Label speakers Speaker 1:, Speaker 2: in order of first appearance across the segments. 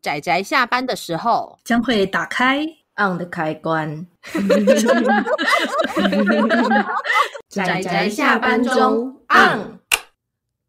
Speaker 1: 仔仔下班的时候将会打开 on 的开关。仔仔下班中 on。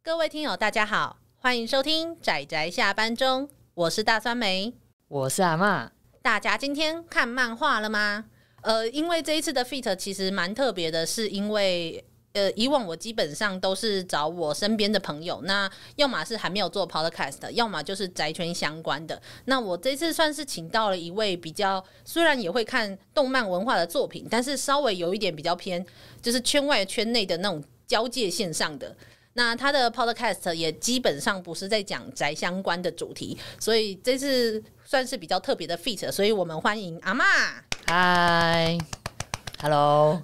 Speaker 1: 各位听友大家好，欢迎收听仔仔下班中，我是大酸梅，
Speaker 2: 我是阿妈。
Speaker 1: 大家今天看漫画了吗？呃，因为这一次的 fit 其实蛮特别的，是因为。呃，以往我基本上都是找我身边的朋友，那要么是还没有做 Podcast，要么就是宅圈相关的。那我这次算是请到了一位比较，虽然也会看动漫文化的作品，但是稍微有一点比较偏，就是圈外圈内的那种交界线上的。那他的 Podcast 也基本上不是在讲宅相关的主题，所以这次算是比较特别的 fit，所以我们欢迎阿妈，
Speaker 2: 嗨。Hello，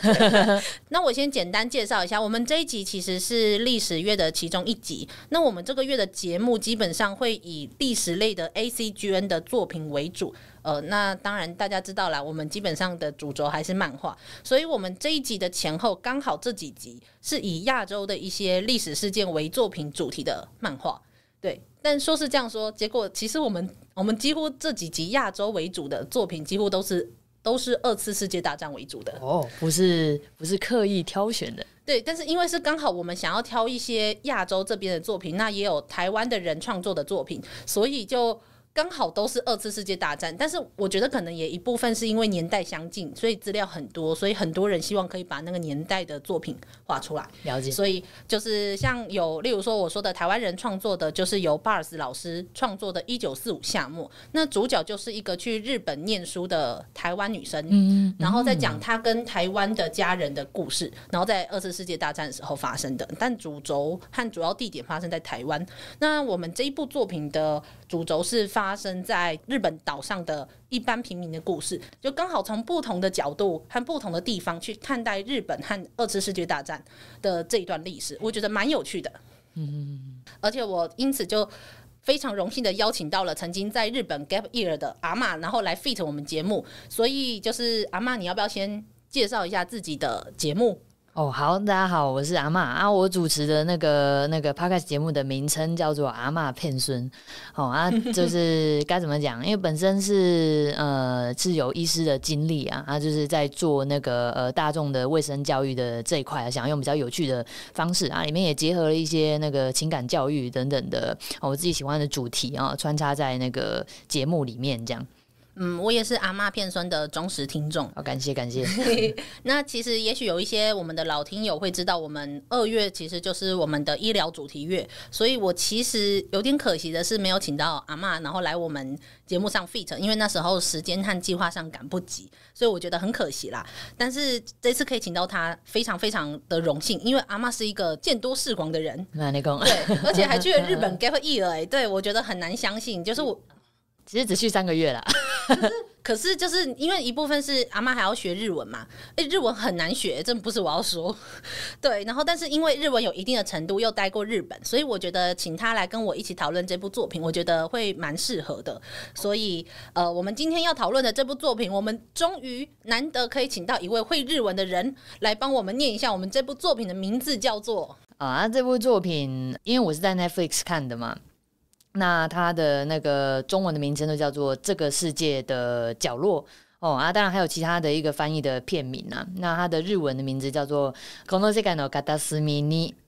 Speaker 1: 那我先简单介绍一下，我们这一集其实是历史月的其中一集。那我们这个月的节目基本上会以历史类的 ACGN 的作品为主。呃，那当然大家知道了，我们基本上的主轴还是漫画。所以我们这一集的前后刚好这几集是以亚洲的一些历史事件为作品主题的漫画。对，但说是这样说，结果其实我们我们几乎这几集亚洲为主的作品几乎都是。都是二次世界大战为主的
Speaker 2: 哦，不是不是刻意挑选的，
Speaker 1: 对，但是因为是刚好我们想要挑一些亚洲这边的作品，那也有台湾的人创作的作品，所以就。刚好都是二次世界大战，但是我觉得可能也一部分是因为年代相近，所以资料很多，所以很多人希望可以把那个年代的作品画出来。了解。所以就是像有，例如说我说的台湾人创作的，就是由巴尔斯老师创作的《一九四五夏末》，那主角就是一个去日本念书的台湾女生，嗯，然后再讲她跟台湾的家人的故事，然后在二次世界大战的时候发生的，但主轴和主要地点发生在台湾。那我们这一部作品的主轴是发发生在日本岛上的一般平民的故事，就刚好从不同的角度和不同的地方去看待日本和二次世界大战的这一段历史，我觉得蛮有趣的。
Speaker 2: 嗯，
Speaker 1: 而且我因此就非常荣幸的邀请到了曾经在日本 gap year 的阿妈，然后来 fit 我们节目。所以就是阿妈，你要不要先介绍一下自己的
Speaker 2: 节目？哦，好，大家好，我是阿妈啊。我主持的那个那个 podcast 节目的名称叫做《阿妈骗孙》哦啊，就 是该怎么讲？因为本身是呃，是有医师的经历啊啊，就是在做那个呃大众的卫生教育的这一块啊，想要用比较有趣的方式啊，里面也结合了一些那个情感教育等等的我自己喜欢的主题啊，穿
Speaker 1: 插在那个节目里面这样。嗯，我也是阿妈片孙的忠实听众。好，感谢感谢。那其实也许有一些我们的老听友会知道，我们二月其实就是我们的医疗主题月，所以我其实有点可惜的是没有请到阿妈，然后来我们节目上 fit，因为那时候时间和计划上赶不及，所以我觉得很可惜啦。但是这次可以请到他，非常非常的荣幸，因为阿妈是一个见多识广的人。
Speaker 2: 那你讲对，
Speaker 1: 而且还去了日本 g e t 了哎，对我觉得很难相信，就是我。其实只去三个月了，可是就是因为一部分是阿妈还要学日文嘛，哎，日文很难学，这不是我要说。对，然后但是因为日文有一定的程度，又待过日本，所以我觉得请他来跟我一起讨论这部作品，我觉得会蛮适合的。所以，呃，我们今天要讨论的这部作品，我们终于难得可以请到一位会日文的人来帮我们念一下，我们这部作品的名字叫做
Speaker 2: 啊，这部作品，因为我是在 Netflix 看的嘛。那它的那个中文的名称都叫做《这个世界的角落》哦啊，当然还有其他的一个翻译的片名啊。那它的日文的名字叫做《この世界の片隅》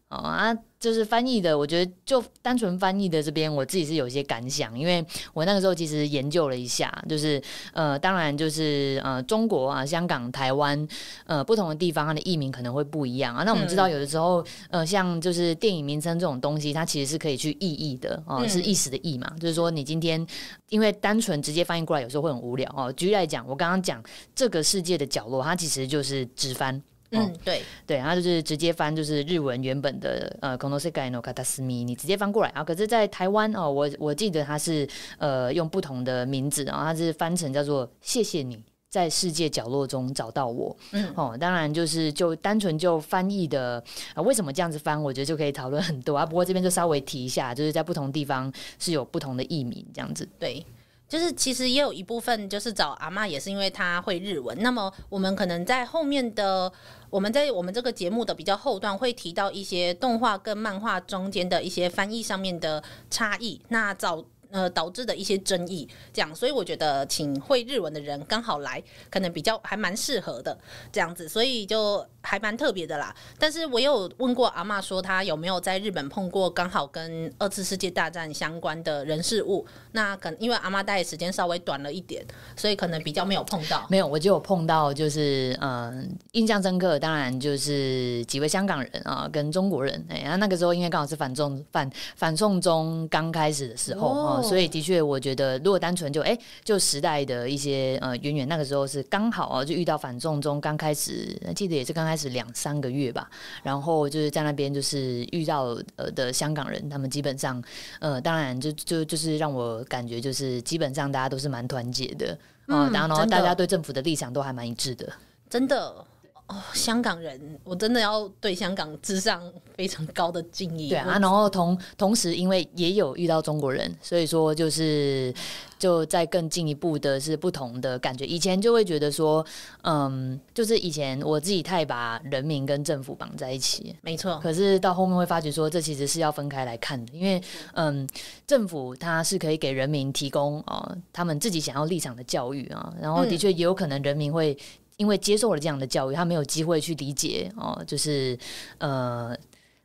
Speaker 2: 哦啊。就是翻译的，我觉得就单纯翻译的这边，我自己是有一些感想，因为我那个时候其实研究了一下，就是呃，当然就是呃，中国啊、香港、台湾呃，不同的地方它的译名可能会不一样啊。那我们知道有的时候呃，像就是电影名称这种东西，它其实是可以去意译的呃，是意思的意嘛。就是说你今天因为单纯直接翻译过来，有时候会很无聊哦。举例来讲，我刚刚讲这个世界的角落，它其实就是直翻。嗯，对对，他就是直接翻，就是日文原本的呃，kono sekai no katasumi，你直接翻过来啊。可是，在台湾哦，我我记得他是呃用不同的名字，然后他是翻成叫做“谢谢你在世界角落中找到我”。嗯，哦，当然就是就单纯就翻译的啊，为什么这样子翻，我觉得就可以讨论很多啊。不过这边就稍微提一下，就是在不同地方是有不同的译名
Speaker 1: 这样子。对，就是其实也有一部分就是找阿妈也是因为她会日文。那么我们可能在后面的。我们在我们这个节目的比较后段会提到一些动画跟漫画中间的一些翻译上面的差异，那早。呃导致的一些争议，这样，所以我觉得请会日文的人刚好来，可能比较还蛮适合的这样子，所以就。还蛮特别的啦，但是我有问过阿妈说，她有没有在日本碰过刚好跟二次世界大战相关的人事物？那可能因为阿妈待的时间稍微短了一点，所以可能比较没有碰到。
Speaker 2: 没有，我就有碰到，就是嗯，印象深刻。当然就是几位香港人啊，跟中国人哎，然后那个时候因为刚好是反中反反送中刚开始的时候啊，所以的确我觉得，如果单纯就哎，就时代的一些呃渊源，那个时候是刚好啊，就遇到反送中刚开始，记得也是刚开始。是两三个月吧，然后就是在那边就是遇到呃的香港人，他们基本上，呃，当然就就就是让我感觉就是基本上大家都是蛮团结的嗯，当然后大家对政府的立场都还蛮一致的，
Speaker 1: 真的。哦，香港人，我真的要对香港智商非常高的敬意。对啊，然
Speaker 2: 后同同时，因为也有遇到中国人，所以说就是就在更进一步的是不同的感觉。以前就会觉得说，嗯，就是以前我自己太把人民跟政府绑在一起，没错。可是到后面会发觉说，这其实是要分开来看的，因为嗯，政府它是可以给人民提供啊，他们自己想要立场的教育啊，然后的确也有可能人民会。因为接受了这样的教育，他没有机会去理解哦，就是呃，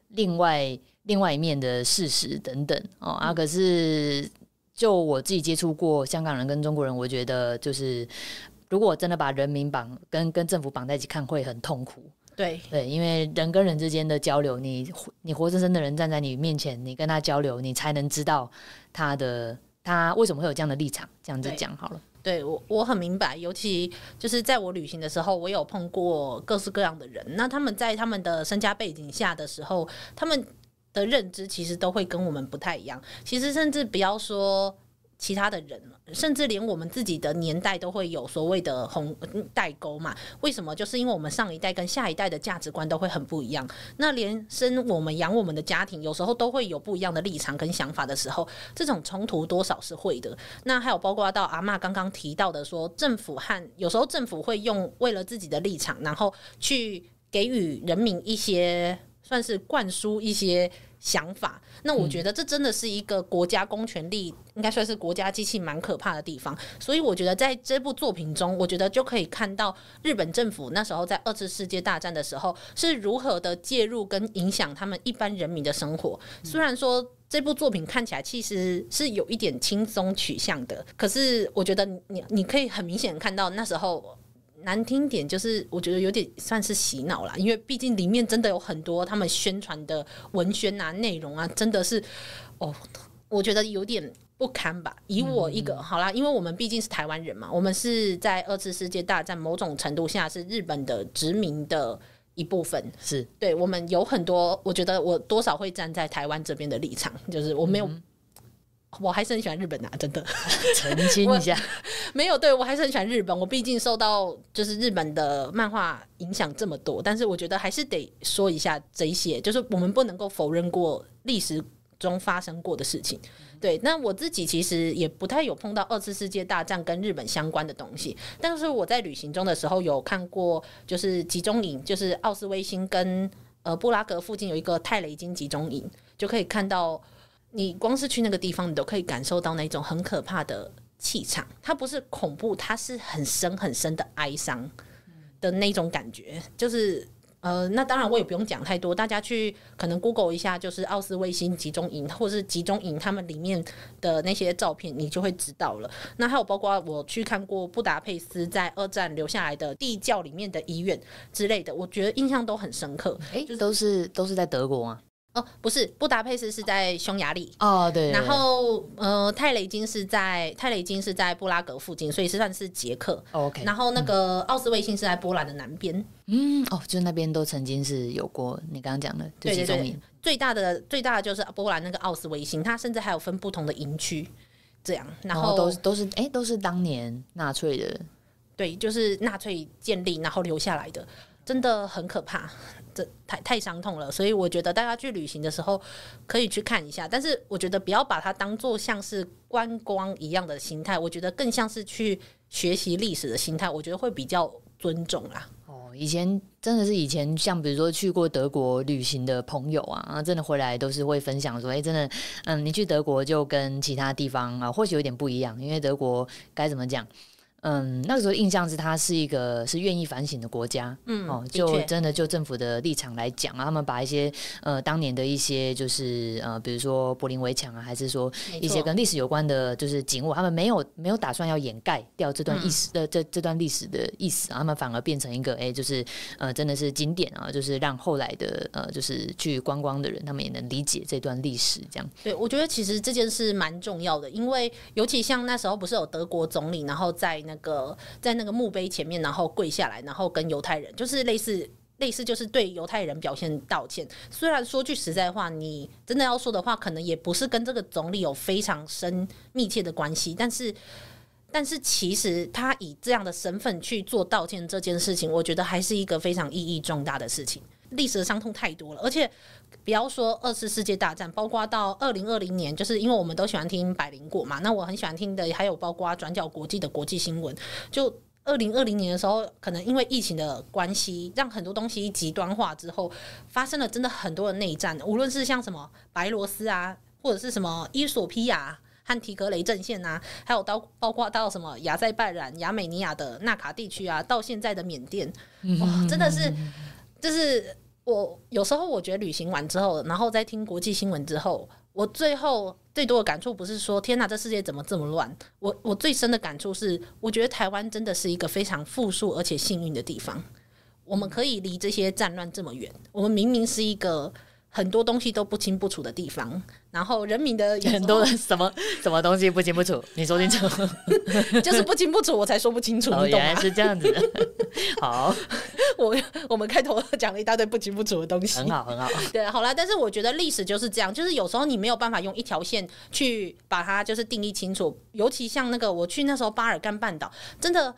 Speaker 2: 另外另外一面的事实等等哦啊。可是就我自己接触过香港人跟中国人，我觉得就是如果真的把人民绑跟跟政府绑在一起看，会很痛苦。对对，因为人跟人之间的交流，你你活生生的人站在你面前，你跟他交流，你才能知道他的他为什么会有这样的立场。这样子讲好了。
Speaker 1: 对，我我很明白，尤其就是在我旅行的时候，我有碰过各式各样的人。那他们在他们的身家背景下的时候，他们的认知其实都会跟我们不太一样。其实甚至不要说。其他的人，甚至连我们自己的年代都会有所谓的红代沟嘛？为什么？就是因为我们上一代跟下一代的价值观都会很不一样。那连生我们养我们的家庭，有时候都会有不一样的立场跟想法的时候，这种冲突多少是会的。那还有包括到阿妈刚刚提到的，说政府和有时候政府会用为了自己的立场，然后去给予人民一些算是灌输一些想法。那我觉得这真的是一个国家公权力，应该算是国家机器蛮可怕的地方。所以我觉得在这部作品中，我觉得就可以看到日本政府那时候在二次世界大战的时候是如何的介入跟影响他们一般人民的生活。虽然说这部作品看起来其实是有一点轻松取向的，可是我觉得你你可以很明显看到那时候。难听点就是，我觉得有点算是洗脑啦，因为毕竟里面真的有很多他们宣传的文宣啊、内容啊，真的是，哦，我觉得有点不堪吧。以我一个好啦，因为我们毕竟是台湾人嘛，我们是在二次世界大战某种程度下是日本的殖民的一部分，是对我们有很多，我觉得我多少会站在台湾这边的立场，就是我没有。我还是很喜欢日本啊，真的 澄清一下，没有对，我还是很喜欢日本。我毕竟受到就是日本的漫画影响这么多，但是我觉得还是得说一下这些，就是我们不能够否认过历史中发生过的事情。对，那我自己其实也不太有碰到二次世界大战跟日本相关的东西，但是我在旅行中的时候有看过，就是集中营，就是奥斯威辛跟呃布拉格附近有一个泰雷金集中营，就可以看到。你光是去那个地方，你都可以感受到那种很可怕的气场。它不是恐怖，它是很深很深的哀伤的那种感觉。就是呃，那当然我也不用讲太多，大家去可能 Google 一下，就是奥斯卫星集中营，或是集中营他们里面的那些照片，你就会知道了。那还有包括我去看过布达佩斯在二战留下来的地窖里面的医院之类的，我觉得印象都很深刻。诶、是、都是都是在德国吗？哦，不是，布达佩斯是在匈牙利哦，对。然后，呃，泰雷金是在泰雷金是在布拉格附近，所以是算是捷克。OK。然后那个奥斯维辛是在波兰的南边。
Speaker 2: 嗯，哦，就那边都曾经是有过你刚刚讲的这些中
Speaker 1: 最大的最大的就是波兰那个奥斯维辛，它甚至还有分不同的营区，这样。然后都都是哎，都
Speaker 2: 是当年纳粹的。
Speaker 1: 对，就是纳粹建立然后留下来的，真的很可怕。这太太伤痛了，所以我觉得大家去旅行的时候可以去看一下，但是我觉得不要把它当做像是观光一样的心态，我觉得更像是去学习历史的心态，我觉得会比较尊重啦。
Speaker 2: 哦，以前真的是以前，像比如说去过德国旅行的朋友啊，真的回来都是会分享说，哎，真的，嗯，你去德国就跟其他地方啊，或许有点不一样，因为德国该怎么讲？嗯，那个时候印象是它是一个是愿意反省的国家，嗯，哦，就真的就政府的立场来讲啊，他们把一些呃当年的一些就是呃比如说柏林围墙啊，还是说一些跟历史有关的，就是景物，他们没有没有打算要掩盖掉这段历史的这这段历史的意思，啊，他们反而变成一个哎，就是呃真的是景点啊，就是让后来的呃就是去观光的人，他们也能理解这段历史这样。
Speaker 1: 对我觉得其实这件事蛮重要的，因为尤其像那时候不是有德国总理然后在那。那个在那个墓碑前面，然后跪下来，然后跟犹太人，就是类似类似，就是对犹太人表现道歉。虽然说句实在话，你真的要说的话，可能也不是跟这个总理有非常深密切的关系，但是但是其实他以这样的身份去做道歉这件事情，我觉得还是一个非常意义重大的事情。历史的伤痛太多了，而且。不要说二次世界大战，包括到二零二零年，就是因为我们都喜欢听百灵果嘛。那我很喜欢听的，还有包括转角国际的国际新闻。就二零二零年的时候，可能因为疫情的关系，让很多东西极端化之后，发生了真的很多的内战。无论是像什么白罗斯啊，或者是什么伊索皮亚和提格雷阵线啊，还有到包括到什么亚塞拜然、亚美尼亚的纳卡地区啊，到现在的缅甸，哇，真的是就是。我有时候我觉得旅行完之后，然后再听国际新闻之后，我最后最多的感触不是说“天哪，这世界怎么这么乱”。我我最深的感触是，我觉得台湾真的是一个非常富庶而且幸运的地方。我们可以离这些战乱这么远，我们明明是一个很多东西都不清不楚的地方。然后人民的很多什么什么东西不清不楚，你说清楚，就是不清不楚，我才说不清楚。原来是这样子，
Speaker 2: 好，
Speaker 1: 我我们开头讲了一大堆不清不楚的东西，很好很好。对，好了，但是我觉得历史就是这样，就是有时候你没有办法用一条线去把它就是定义清楚，尤其像那个我去那时候巴尔干半岛，真的，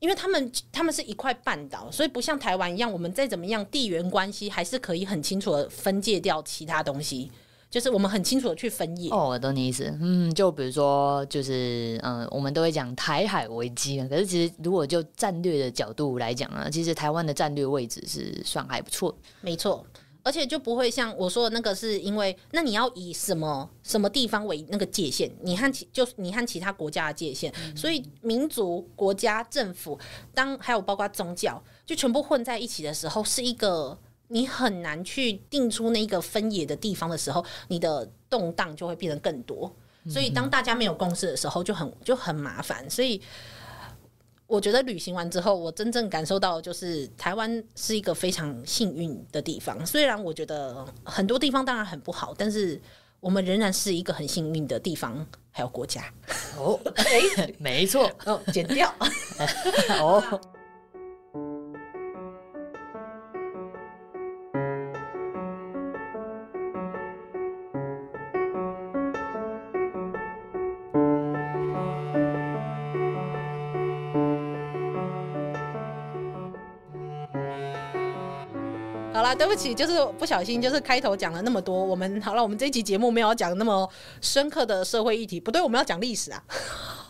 Speaker 1: 因为他们他们是一块半岛，所以不像台湾一样，我们再怎么样地缘关系还是可以很清楚的分界掉其他东西。就是我们很清楚的去分野
Speaker 2: 哦，我懂你意思。嗯，就比如说，就是嗯，我们都会讲台海危机，啊。可是其实如果就战略的角度来讲啊，其实台湾的战略位置是算还不错。没错，
Speaker 1: 而且就不会像我说的那个，是因为那你要以什么什么地方为那个界限？你和其就是你和其他国家的界限，所以民族、国家、政府当还有包括宗教，就全部混在一起的时候，是一个。你很难去定出那个分野的地方的时候，你的动荡就会变得更多。所以当大家没有共识的时候，就很就很麻烦。所以我觉得旅行完之后，我真正感受到就是台湾是一个非常幸运的地方。虽然我觉得很多地方当然很不好，但是我们仍然是一个很幸运的地方，还有国家。哦，哎，没错，哦，剪掉。哦。对不起，就是不小心，就是开头讲了那么多。我们好了，我们这一期节目没有讲那么深刻的社会议题，不对，我们要讲历史啊。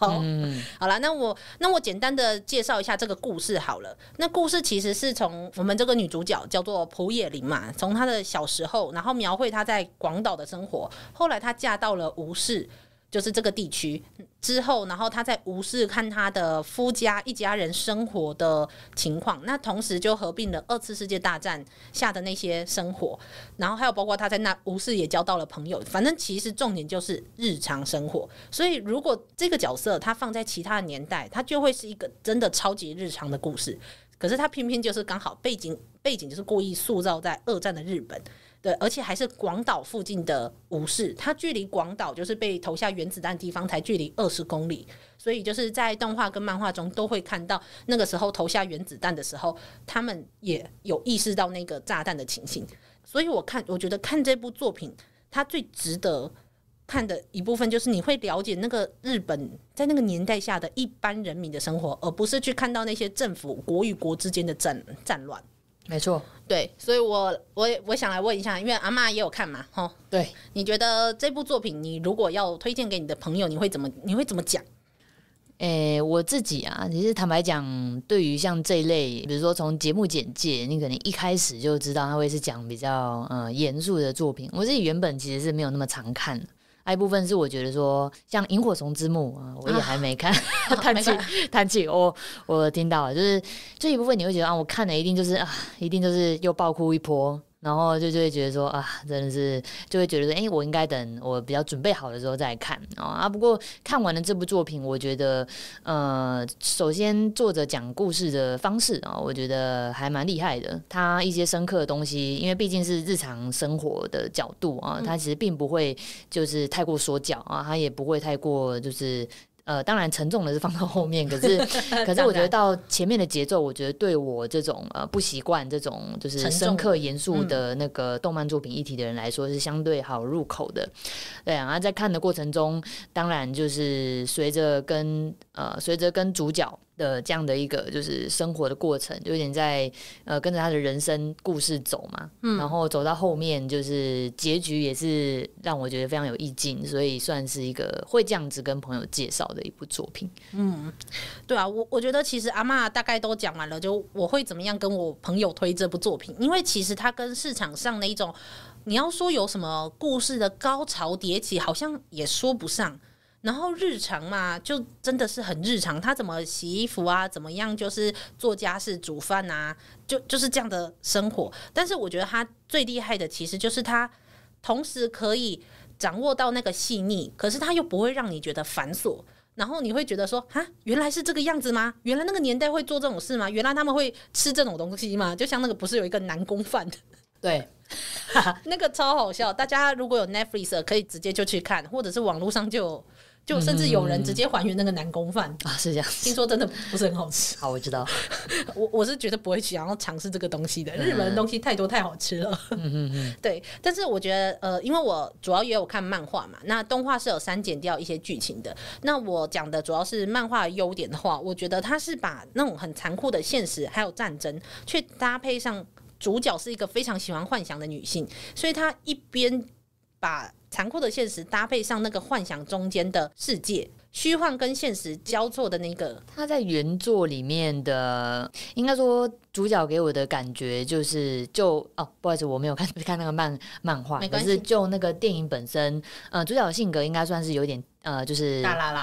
Speaker 1: 好，嗯，好了，那我那我简单的介绍一下这个故事好了。那故事其实是从我们这个女主角叫做蒲野林嘛，从她的小时候，然后描绘她在广岛的生活，后来她嫁到了吴氏。就是这个地区之后，然后他在无视看他的夫家一家人生活的情况，那同时就合并了二次世界大战下的那些生活，然后还有包括他在那无视也交到了朋友。反正其实重点就是日常生活，所以如果这个角色他放在其他的年代，他就会是一个真的超级日常的故事。可是他偏偏就是刚好背景背景就是故意塑造在二战的日本。对，而且还是广岛附近的武士，他距离广岛就是被投下原子弹的地方才距离二十公里，所以就是在动画跟漫画中都会看到，那个时候投下原子弹的时候，他们也有意识到那个炸弹的情形。所以我看，我觉得看这部作品，它最值得看的一部分就是你会了解那个日本在那个年代下的一般人民的生活，而不是去看到那些政府国与国之间的战战乱。没错，对，所以我我我想来问一下，因为阿妈也有看嘛，哈，对你觉得这部作品，你如果要推荐给你的朋友，你会怎么？你会怎么讲？
Speaker 2: 诶，我自己啊，其实坦白讲，对于像这一类，比如说从节目简介，你可能一开始就知道他会是讲比较呃严肃的作品。我自己原本其实是没有那么常看。还一部分是我觉得说，像《萤火虫之墓》啊，我也还没 看，叹气，叹气，我我听到了，就是这一部分你会觉得啊，我看了一定就是啊，一定就是又爆哭一波。然后就就会觉得说啊，真的是就会觉得哎，我应该等我比较准备好的时候再看啊。啊，不过看完了这部作品，我觉得呃，首先作者讲故事的方式啊，我觉得还蛮厉害的。他一些深刻的东西，因为毕竟是日常生活的角度啊，他其实并不会就是太过说教啊，他也不会太过就是。呃，当然沉重的是放到后面，可是 可是我觉得到前面的节奏，我觉得对我这种呃不习惯这种就是深刻严肃的那个动漫作品一体的人来说，是相对好入口的。对啊，在看的过程中，当然就是随着跟呃随着跟主角。呃这样的一个就是生活的过程，就有点在呃跟着他的人生故事走嘛，嗯，然后走到后面就是结局也是让我觉得非常有意境，所以算是一个会这样子跟朋友介绍的一部作品，
Speaker 1: 嗯，对啊，我我觉得其实阿妈大概都讲完了，就我会怎么样跟我朋友推这部作品，因为其实它跟市场上的一种你要说有什么故事的高潮迭起，好像也说不上。然后日常嘛，就真的是很日常。他怎么洗衣服啊？怎么样？就是做家事、煮饭啊，就就是这样的生活。但是我觉得他最厉害的，其实就是他同时可以掌握到那个细腻，可是他又不会让你觉得繁琐。然后你会觉得说：啊，原来是这个样子吗？原来那个年代会做这种事吗？原来他们会吃这种东西吗？就像那个不是有一个南宫饭的？对，那个超好笑。大家如果有 Netflix 可以直接就去看，或者是网络上就有。就甚至有人直接还原那个南宫饭啊，是这样，听说真的不是很好吃。好，我知道，我我是觉得不会想要尝试这个东西的。日本的东西太多太好吃了。嗯嗯嗯。对，但是我觉得呃，因为我主要也有看漫画嘛，那动画是有删减掉一些剧情的。那我讲的主要是漫画的优点的话，我觉得它是把那种很残酷的现实还有战争，去搭配上主角是一个非常喜欢幻想的女性，所以她一边把。残酷的现实搭配上那个幻想中间的世界，虚幻跟现实交错的那个。
Speaker 2: 他在原作里面的，应该说主角给我的感觉就是，就哦，不好意思，我没有看 看那个漫漫画，可是就那个电影本身，呃，主角的性格应该算是有点。呃，就是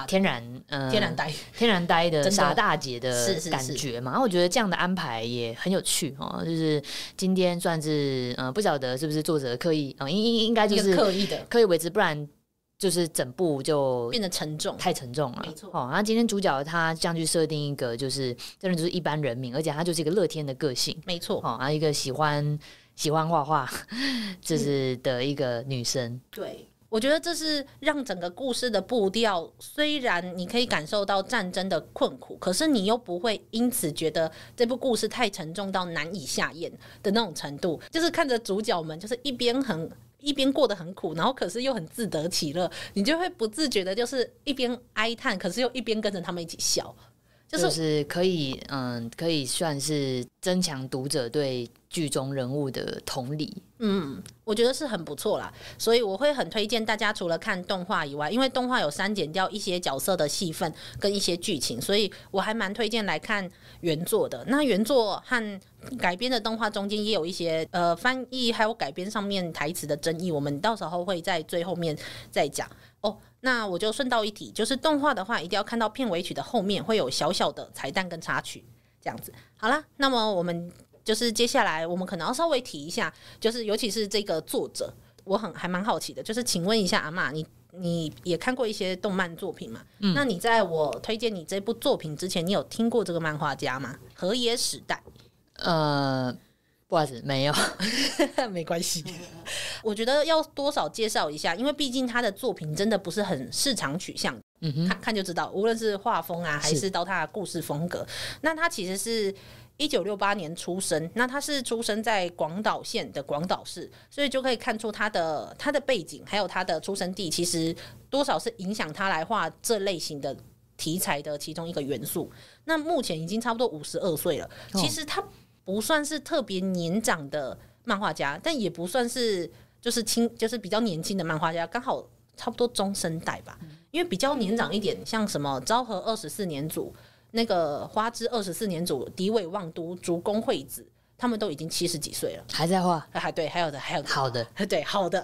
Speaker 2: 天然呃天然呆天然呆的傻大姐的感觉嘛。然后我觉得这样的安排也很有趣哦，就是今天算是呃不晓得是不是作者刻意呃，应应应该就是刻意的刻意为之，不然就是整部就变得沉重太沉重了，没错。哦，然后今天主角她这样去设定一个，就是真的就是一般人民，而且她就是一个乐天的个性，没错。哦，然后一个喜欢喜欢画画就 是的一个女生，
Speaker 1: 对。我觉得这是让整个故事的步调，虽然你可以感受到战争的困苦，可是你又不会因此觉得这部故事太沉重到难以下咽的那种程度。就是看着主角们，就是一边很一边过得很苦，然后可是又很自得其乐，你就会不自觉的，就是一边哀叹，可是又一边跟着他们一起笑。就
Speaker 2: 是可以，嗯，可以算是
Speaker 1: 增强读者对剧中人物的同理。嗯，我觉得是很不错啦，所以我会很推荐大家除了看动画以外，因为动画有删减掉一些角色的戏份跟一些剧情，所以我还蛮推荐来看原作的。那原作和改编的动画中间也有一些呃翻译还有改编上面台词的争议，我们到时候会在最后面再讲。哦，那我就顺道一提，就是动画的话，一定要看到片尾曲的后面，会有小小的彩蛋跟插曲，这样子。好了，那么我们就是接下来，我们可能要稍微提一下，就是尤其是这个作者，我很还蛮好奇的，就是请问一下阿妈，你你也看过一些动漫作品嘛？嗯，那你在我推荐你这部作品之前，你有听过这个漫画家吗？河野时代。
Speaker 2: 呃。不好意思，没有，
Speaker 1: 没关系。我觉得要多少介绍一下，因为毕竟他的作品真的不是很市场取向。嗯看看就知道，无论是画风啊，还是到他的故事风格，那他其实是一九六八年出生，那他是出生在广岛县的广岛市，所以就可以看出他的他的背景，还有他的出生地，其实多少是影响他来画这类型的题材的其中一个元素。那目前已经差不多五十二岁了，其实他。不算是特别年长的漫画家，但也不算是就是轻就是比较年轻的漫画家，刚好差不多中生代吧。因为比较年长一点，像什么昭和二十四年组、那个花之二十四年组、迪尾望都、竹宫惠子，他们都已经七十几岁了，还在画。还对，还有的还有好的，对好的。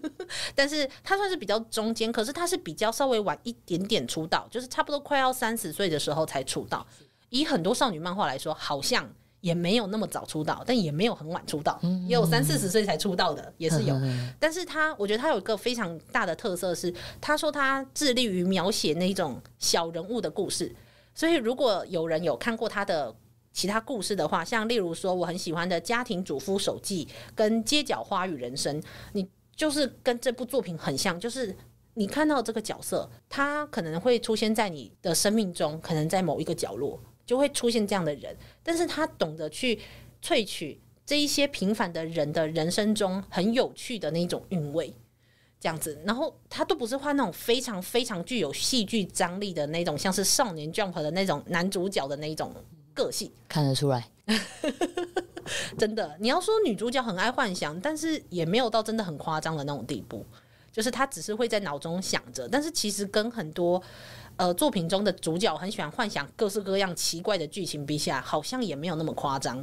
Speaker 1: 但是他算是比较中间，可是他是比较稍微晚一点点出道，就是差不多快要三十岁的时候才出道。以很多少女漫画来说，好像。也没有那么早出道，但也没有很晚出道，也有三四十岁才出道的，也是有。但是他，我觉得他有一个非常大的特色是，他说他致力于描写那种小人物的故事。所以，如果有人有看过他的其他故事的话，像例如说我很喜欢的《家庭主妇手记》跟《街角花与人生》，你就是跟这部作品很像，就是你看到这个角色，他可能会出现在你的生命中，可能在某一个角落。就会出现这样的人，但是他懂得去萃取这一些平凡的人的人生中很有趣的那一种韵味，这样子，然后他都不是画那种非常非常具有戏剧张力的那种，像是少年 jump 的那种男主角的那种个性，看得出来，真的。你要说女主角很爱幻想，但是也没有到真的很夸张的那种地步，就是她只是会在脑中想着，但是其实跟很多。呃，作品中的主角很喜欢幻想各式各样奇怪的剧情，陛下好像也没有那么夸张。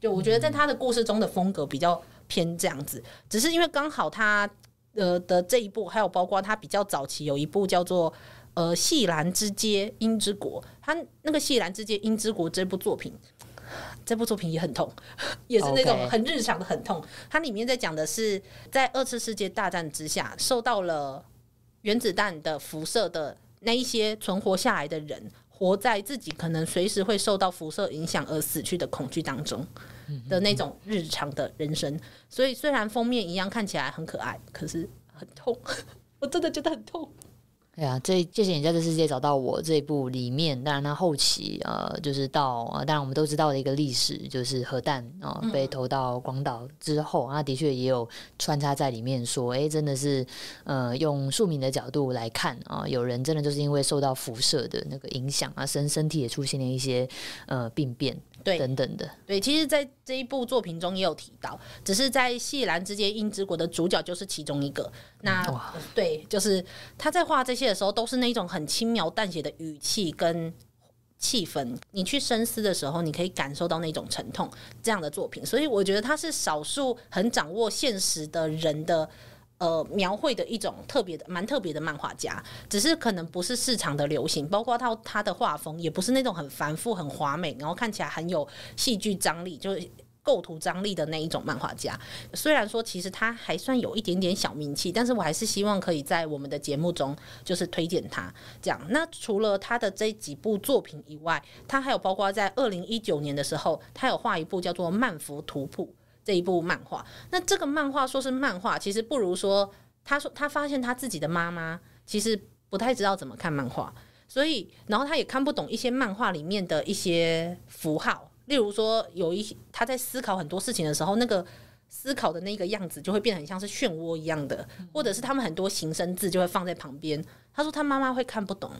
Speaker 1: 就我觉得，在他的故事中的风格比较偏这样子，只是因为刚好他呃的这一部，还有包括他比较早期有一部叫做《呃细兰之街英之国》，他那个《细兰之街英之国》这部作品，这部作品也很痛，也是那种很日常的很痛。它里面在讲的是在二次世界大战之下，受到了原子弹的辐射的。那一些存活下来的人，活在自己可能随时会受到辐射影响而死去的恐惧当中的那种日常的人生，所以虽然封面一样看起来很可爱，可是很痛，我真的觉得很痛。
Speaker 2: 对啊，这谢谢你在这世界找到我这一部里面，当然它后期呃，就是到当然我们都知道的一个历史，就是核弹啊被投到广岛之后啊，的确也有穿插在里面说，哎，真的是呃用庶民的角度来看啊，有人真的就是因为受到辐射的那个影响啊，身身体也出现了一些呃病变。对，等等的，
Speaker 1: 对，其实，在这一部作品中也有提到，只是在细兰之间，英之国的主角就是其中一个。那对，就是他在画这些的时候，都是那种很轻描淡写的语气跟气氛。你去深思的时候，你可以感受到那种沉痛。这样的作品，所以我觉得他是少数很掌握现实的人的。呃，描绘的一种特别的、蛮特别的漫画家，只是可能不是市场的流行，包括到他的画风也不是那种很繁复、很华美，然后看起来很有戏剧张力、就是构图张力的那一种漫画家。虽然说其实他还算有一点点小名气，但是我还是希望可以在我们的节目中就是推荐他这样。那除了他的这几部作品以外，他还有包括在二零一九年的时候，他有画一部叫做《曼福图谱》。这一部漫画，那这个漫画说是漫画，其实不如说，他说他发现他自己的妈妈其实不太知道怎么看漫画，所以然后他也看不懂一些漫画里面的一些符号，例如说有一他在思考很多事情的时候，那个思考的那个样子就会变得很像是漩涡一样的，或者是他们很多形声字就会放在旁边，他说他妈妈会看不懂。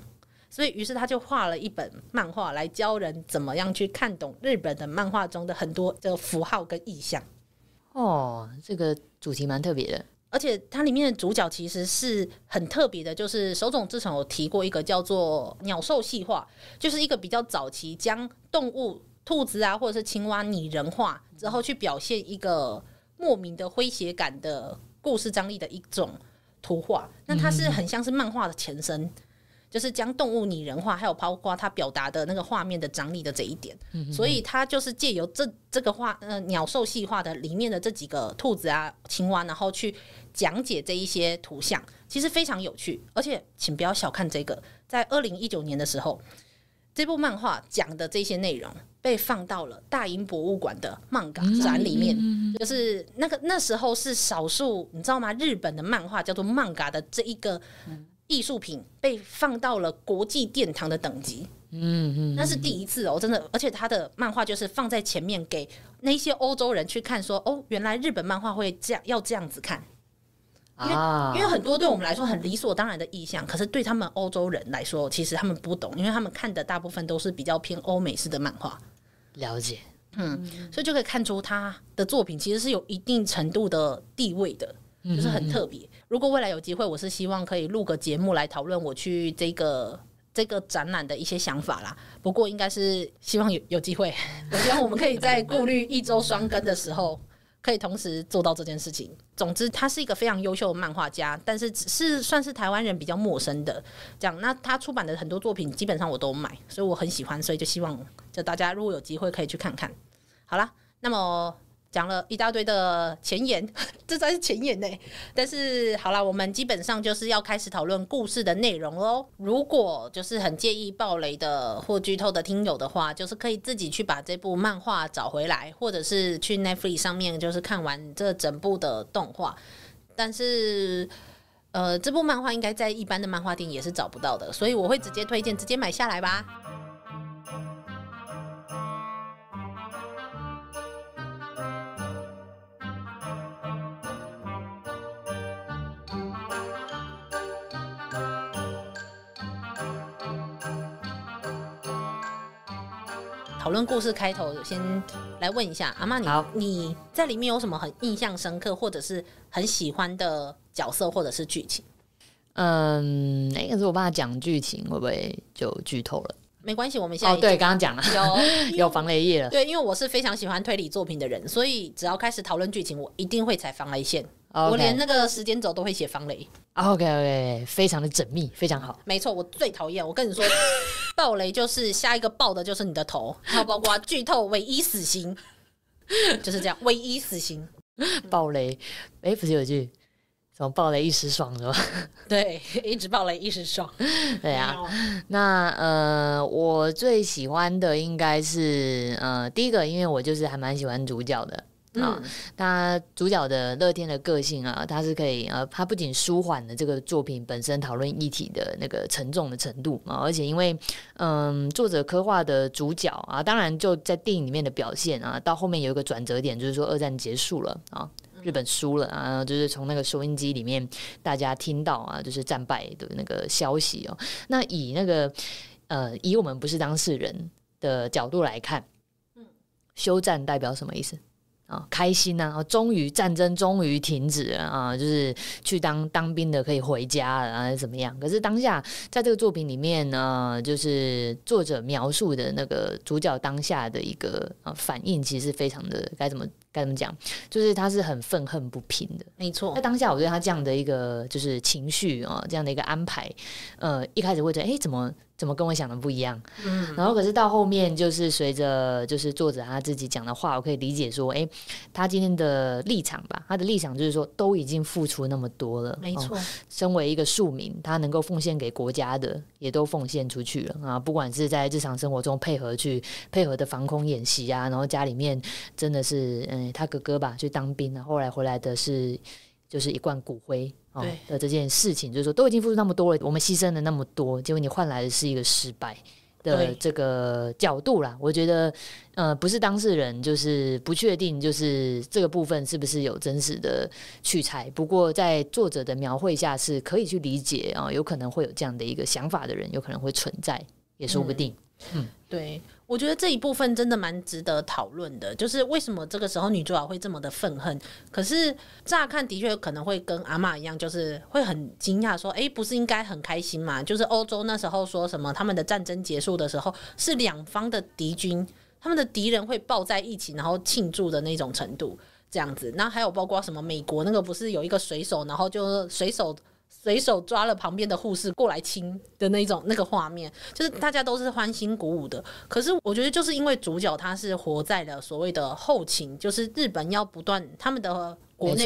Speaker 1: 所以，于是他就画了一本漫画来教人怎么样去看懂日本的漫画中的很多这个符号跟意象。
Speaker 2: 哦，这个主题蛮特别的，
Speaker 1: 而且它里面的主角其实是很特别的。就是手冢，治虫有提过一个叫做鸟兽细化”，就是一个比较早期将动物兔子啊或者是青蛙拟人化之后去表现一个莫名的诙谐感的故事张力的一种图画。那它是很像是漫画的前身。就是将动物拟人化，还有包括它表达的那个画面的张力的这一点，所以它就是借由这这个画，呃，鸟兽细化的里面的这几个兔子啊、青蛙，然后去讲解这一些图像，其实非常有趣。而且，请不要小看这个，在二零一九年的时候，这部漫画讲的这些内容被放到了大英博物馆的漫画展里面，就是那个那时候是少数你知道吗？日本的漫画叫做漫画的这一个。艺术品被放到了国际殿堂的等级，
Speaker 2: 嗯嗯，那是第
Speaker 1: 一次哦，真的，而且他的漫画就是放在前面给那些欧洲人去看，说哦，原来日本漫画会这样，要这样子看，啊，因为很多对我们来说很理所当然的意向，可是对他们欧洲人来说，其实他们不懂，因为他们看的大部分都是比较偏欧美式的漫画，了解，嗯，所以就可以看出他的作品其实是有一定程度的地位的，就是很特别。如果未来有机会，我是希望可以录个节目来讨论我去这个这个展览的一些想法啦。不过应该是希望有有机会，我希望我们可以在顾虑一周双更的时候，可以同时做到这件事情。总之，他是一个非常优秀的漫画家，但是只是算是台湾人比较陌生的这样。那他出版的很多作品基本上我都买，所以我很喜欢，所以就希望就大家如果有机会可以去看看。好啦，那么。讲了一大堆的前言，这才是前言呢。但是好了，我们基本上就是要开始讨论故事的内容喽。如果就是很介意暴雷的或剧透的听友的话，就是可以自己去把这部漫画找回来，或者是去 Netflix 上面就是看完这整部的动画。但是呃，这部漫画应该在一般的漫画店也是找不到的，所以我会直接推荐，直接买下来吧。讨论故事开头，先来问一下阿妈，你你在里面有什么很印象深刻，或者是很喜欢的角色，或者是剧情？
Speaker 2: 嗯，哎，可是我怕讲剧情会不会就剧透了？
Speaker 1: 没关系，我们现在哦，对，刚刚讲了，
Speaker 2: 有 有防雷液了。对，
Speaker 1: 因为我是非常喜欢推理作品的人，所以只要开始讨论剧情，我一定会踩防雷线。我连那个时间轴都会写防雷。
Speaker 2: OK OK，非常的缜密，非常好。
Speaker 1: 没错，我最讨厌。我跟你说，爆雷就是下一个爆的，就是你的头，还有包括剧透，唯一死刑就是这样，唯一死刑。
Speaker 2: 爆雷，哎，不是有一句什么“爆雷一时爽”是吧？
Speaker 1: 对，一直爆雷一时爽。
Speaker 2: 对啊，那呃，我最喜欢的应该是呃，第一个，因为我就是还蛮喜欢主角的。啊，他主角的乐天的个性啊，他是可以呃，他不仅舒缓了这个作品本身讨论议题的那个沉重的程度啊，而且因为嗯，作者刻画的主角啊，当然就在电影里面的表现啊，到后面有一个转折点，就是说二战结束了啊，日本输了啊，就是从那个收音机里面大家听到啊，就是战败的那个消息哦。那以那个呃，以我们不是当事人的角度来看，嗯，休战代表什么意思？啊，开心呐！啊，终于战争终于停止了啊，就是去当当兵的可以回家了啊，怎么样？可是当下在这个作品里面呢，就是作者描述的那个主角当下的一个反应，其实非常的该怎么该怎么讲，就是他是很愤恨不平的。没错，那当下我对他这样的一个就是情绪啊，这样的一个安排，呃，一开始会觉得哎，怎么？怎么跟我想的不一样？嗯，然后可是到后面，就是随着就是作者他自己讲的话，我可以理解说，哎，他今天的立场吧，他的立场就是说，都已经付出那么多了，没错。身为一个庶民，他能够奉献给国家的，也都奉献出去了啊！不管是在日常生活中配合去配合的防空演习啊，然后家里面真的是，嗯，他哥哥吧去当兵了，后来回来的是。就是一罐骨灰啊的这件事情，就是说都已经付出那么多了，我们牺牲了那么多，结果你换来的是一个失败的这个角度啦。我觉得，呃，不是当事人，就是不确定，就是这个部分是不是有真实的去猜。不过在作者的描绘下是可以去理解啊，有可能会有这样的一个想法的人，有可能会存在，
Speaker 1: 也说不定。嗯，对。我觉得这一部分真的蛮值得讨论的，就是为什么这个时候女主角会这么的愤恨。可是乍看的确可能会跟阿妈一样，就是会很惊讶说：“哎，不是应该很开心嘛？”就是欧洲那时候说什么他们的战争结束的时候，是两方的敌军，他们的敌人会抱在一起，然后庆祝的那种程度这样子。那还有包括什么美国那个不是有一个水手，然后就水手。随手抓了旁边的护士过来亲的那种那个画面，就是大家都是欢欣鼓舞的。可是我觉得，就是因为主角他是活在了所谓的后勤，就是日本要不断他们的国内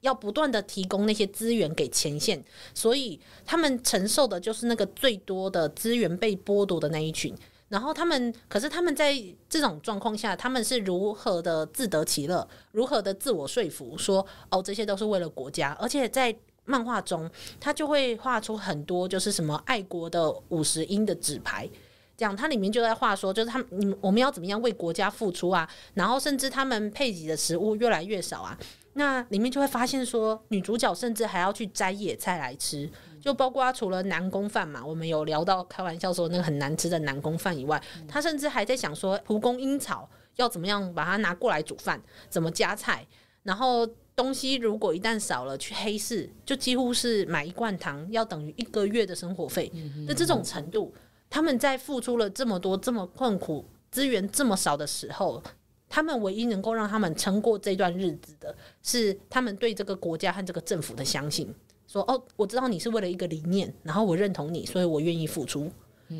Speaker 1: 要不断的提供那些资源给前线，所以他们承受的就是那个最多的资源被剥夺的那一群。然后他们，可是他们在这种状况下，他们是如何的自得其乐，如何的自我说服，说哦，这些都是为了国家，而且在。漫画中，他就会画出很多就是什么爱国的五十英的纸牌，这样它里面就在画说，就是他们，你们，我们要怎么样为国家付出啊？然后甚至他们配给的食物越来越少啊，那里面就会发现说，女主角甚至还要去摘野菜来吃，就包括除了南宫饭嘛，我们有聊到开玩笑说那个很难吃的南宫饭以外，她甚至还在想说蒲公英草要怎么样把它拿过来煮饭，怎么加菜，然后。东西如果一旦少了，去黑市就几乎是买一罐糖要等于一个月的生活费。那这种程度，他们在付出了这么多、这么困苦、资源这么少的时候，他们唯一能够让他们撑过这段日子的，是他们对这个国家和这个政府的相信。说：“哦，我知道你是为了一个理念，然后我认同你，所以我愿意付出。”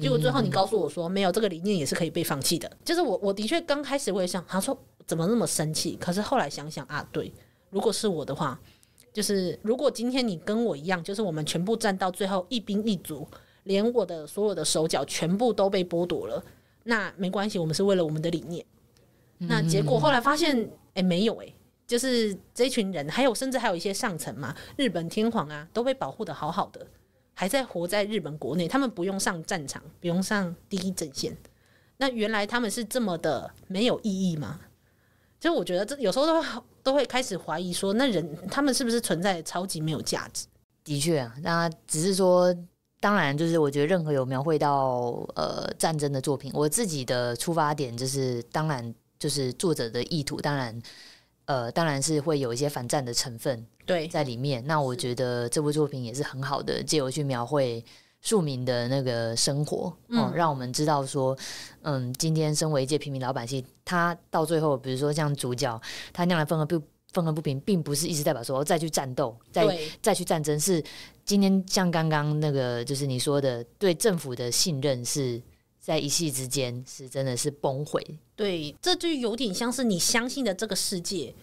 Speaker 1: 结果最后你告诉我说：“没有这个理念也是可以被放弃的。”就是我，我的确刚开始我也想，他说怎么那么生气？可是后来想想啊，对。如果是我的话，就是如果今天你跟我一样，就是我们全部站到最后一兵一卒，连我的所有的手脚全部都被剥夺了，那没关系，我们是为了我们的理念。那结果后来发现，哎，没有哎，就是这群人，还有甚至还有一些上层嘛，日本天皇啊，都被保护的好好的，还在活在日本国内，他们不用上战场，不用上第一阵线。那原来他们是这么的没有意义吗？其实我觉得这有时候都。都会开始怀疑说，那人他们是不是存在超级没有价值？
Speaker 2: 的确啊，那只是说，当然就是我觉得任何有描绘到呃战争的作品，我自己的出发点就是，当然就是作者的意图，当然呃当然是会有一些反战的成分对在里面。那我觉得这部作品也是很好的，借由去描绘。庶民的那个生活，哦，让我们知道说，嗯，今天身为一介平民老百姓，他到最后，比如说像主角，他那样的愤而不分合不平，并不是一直代表说再去战斗，再再去战争，是今天像刚刚那个，就是你说的对政府的信任是在一夕之间是真的是崩毁，
Speaker 1: 对，这就有点像是你相信的这个世界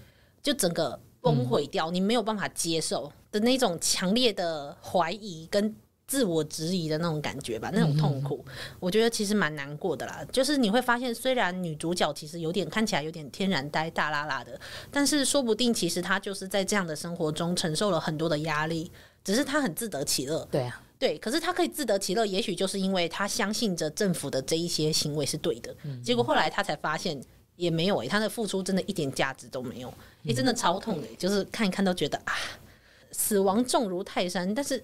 Speaker 1: 就整个崩毁掉，你没有办法接受的那种强烈的怀疑跟。自我质疑的那种感觉吧，那种痛苦，我觉得其实蛮难过的啦。就是你会发现，虽然女主角其实有点看起来有点天然呆、大拉拉的，但是说不定其实她就是在这样的生活中承受了很多的压力，只是她很自得其乐。对啊，对。可是她可以自得其乐，也许就是因为她相信着政府的这一些行为是对的。结果后来她才发现，也没有哎，她的付出真的一点价值都没有，哎，真的超痛哎，就是看一看都觉得啊，死亡重如泰山，但是。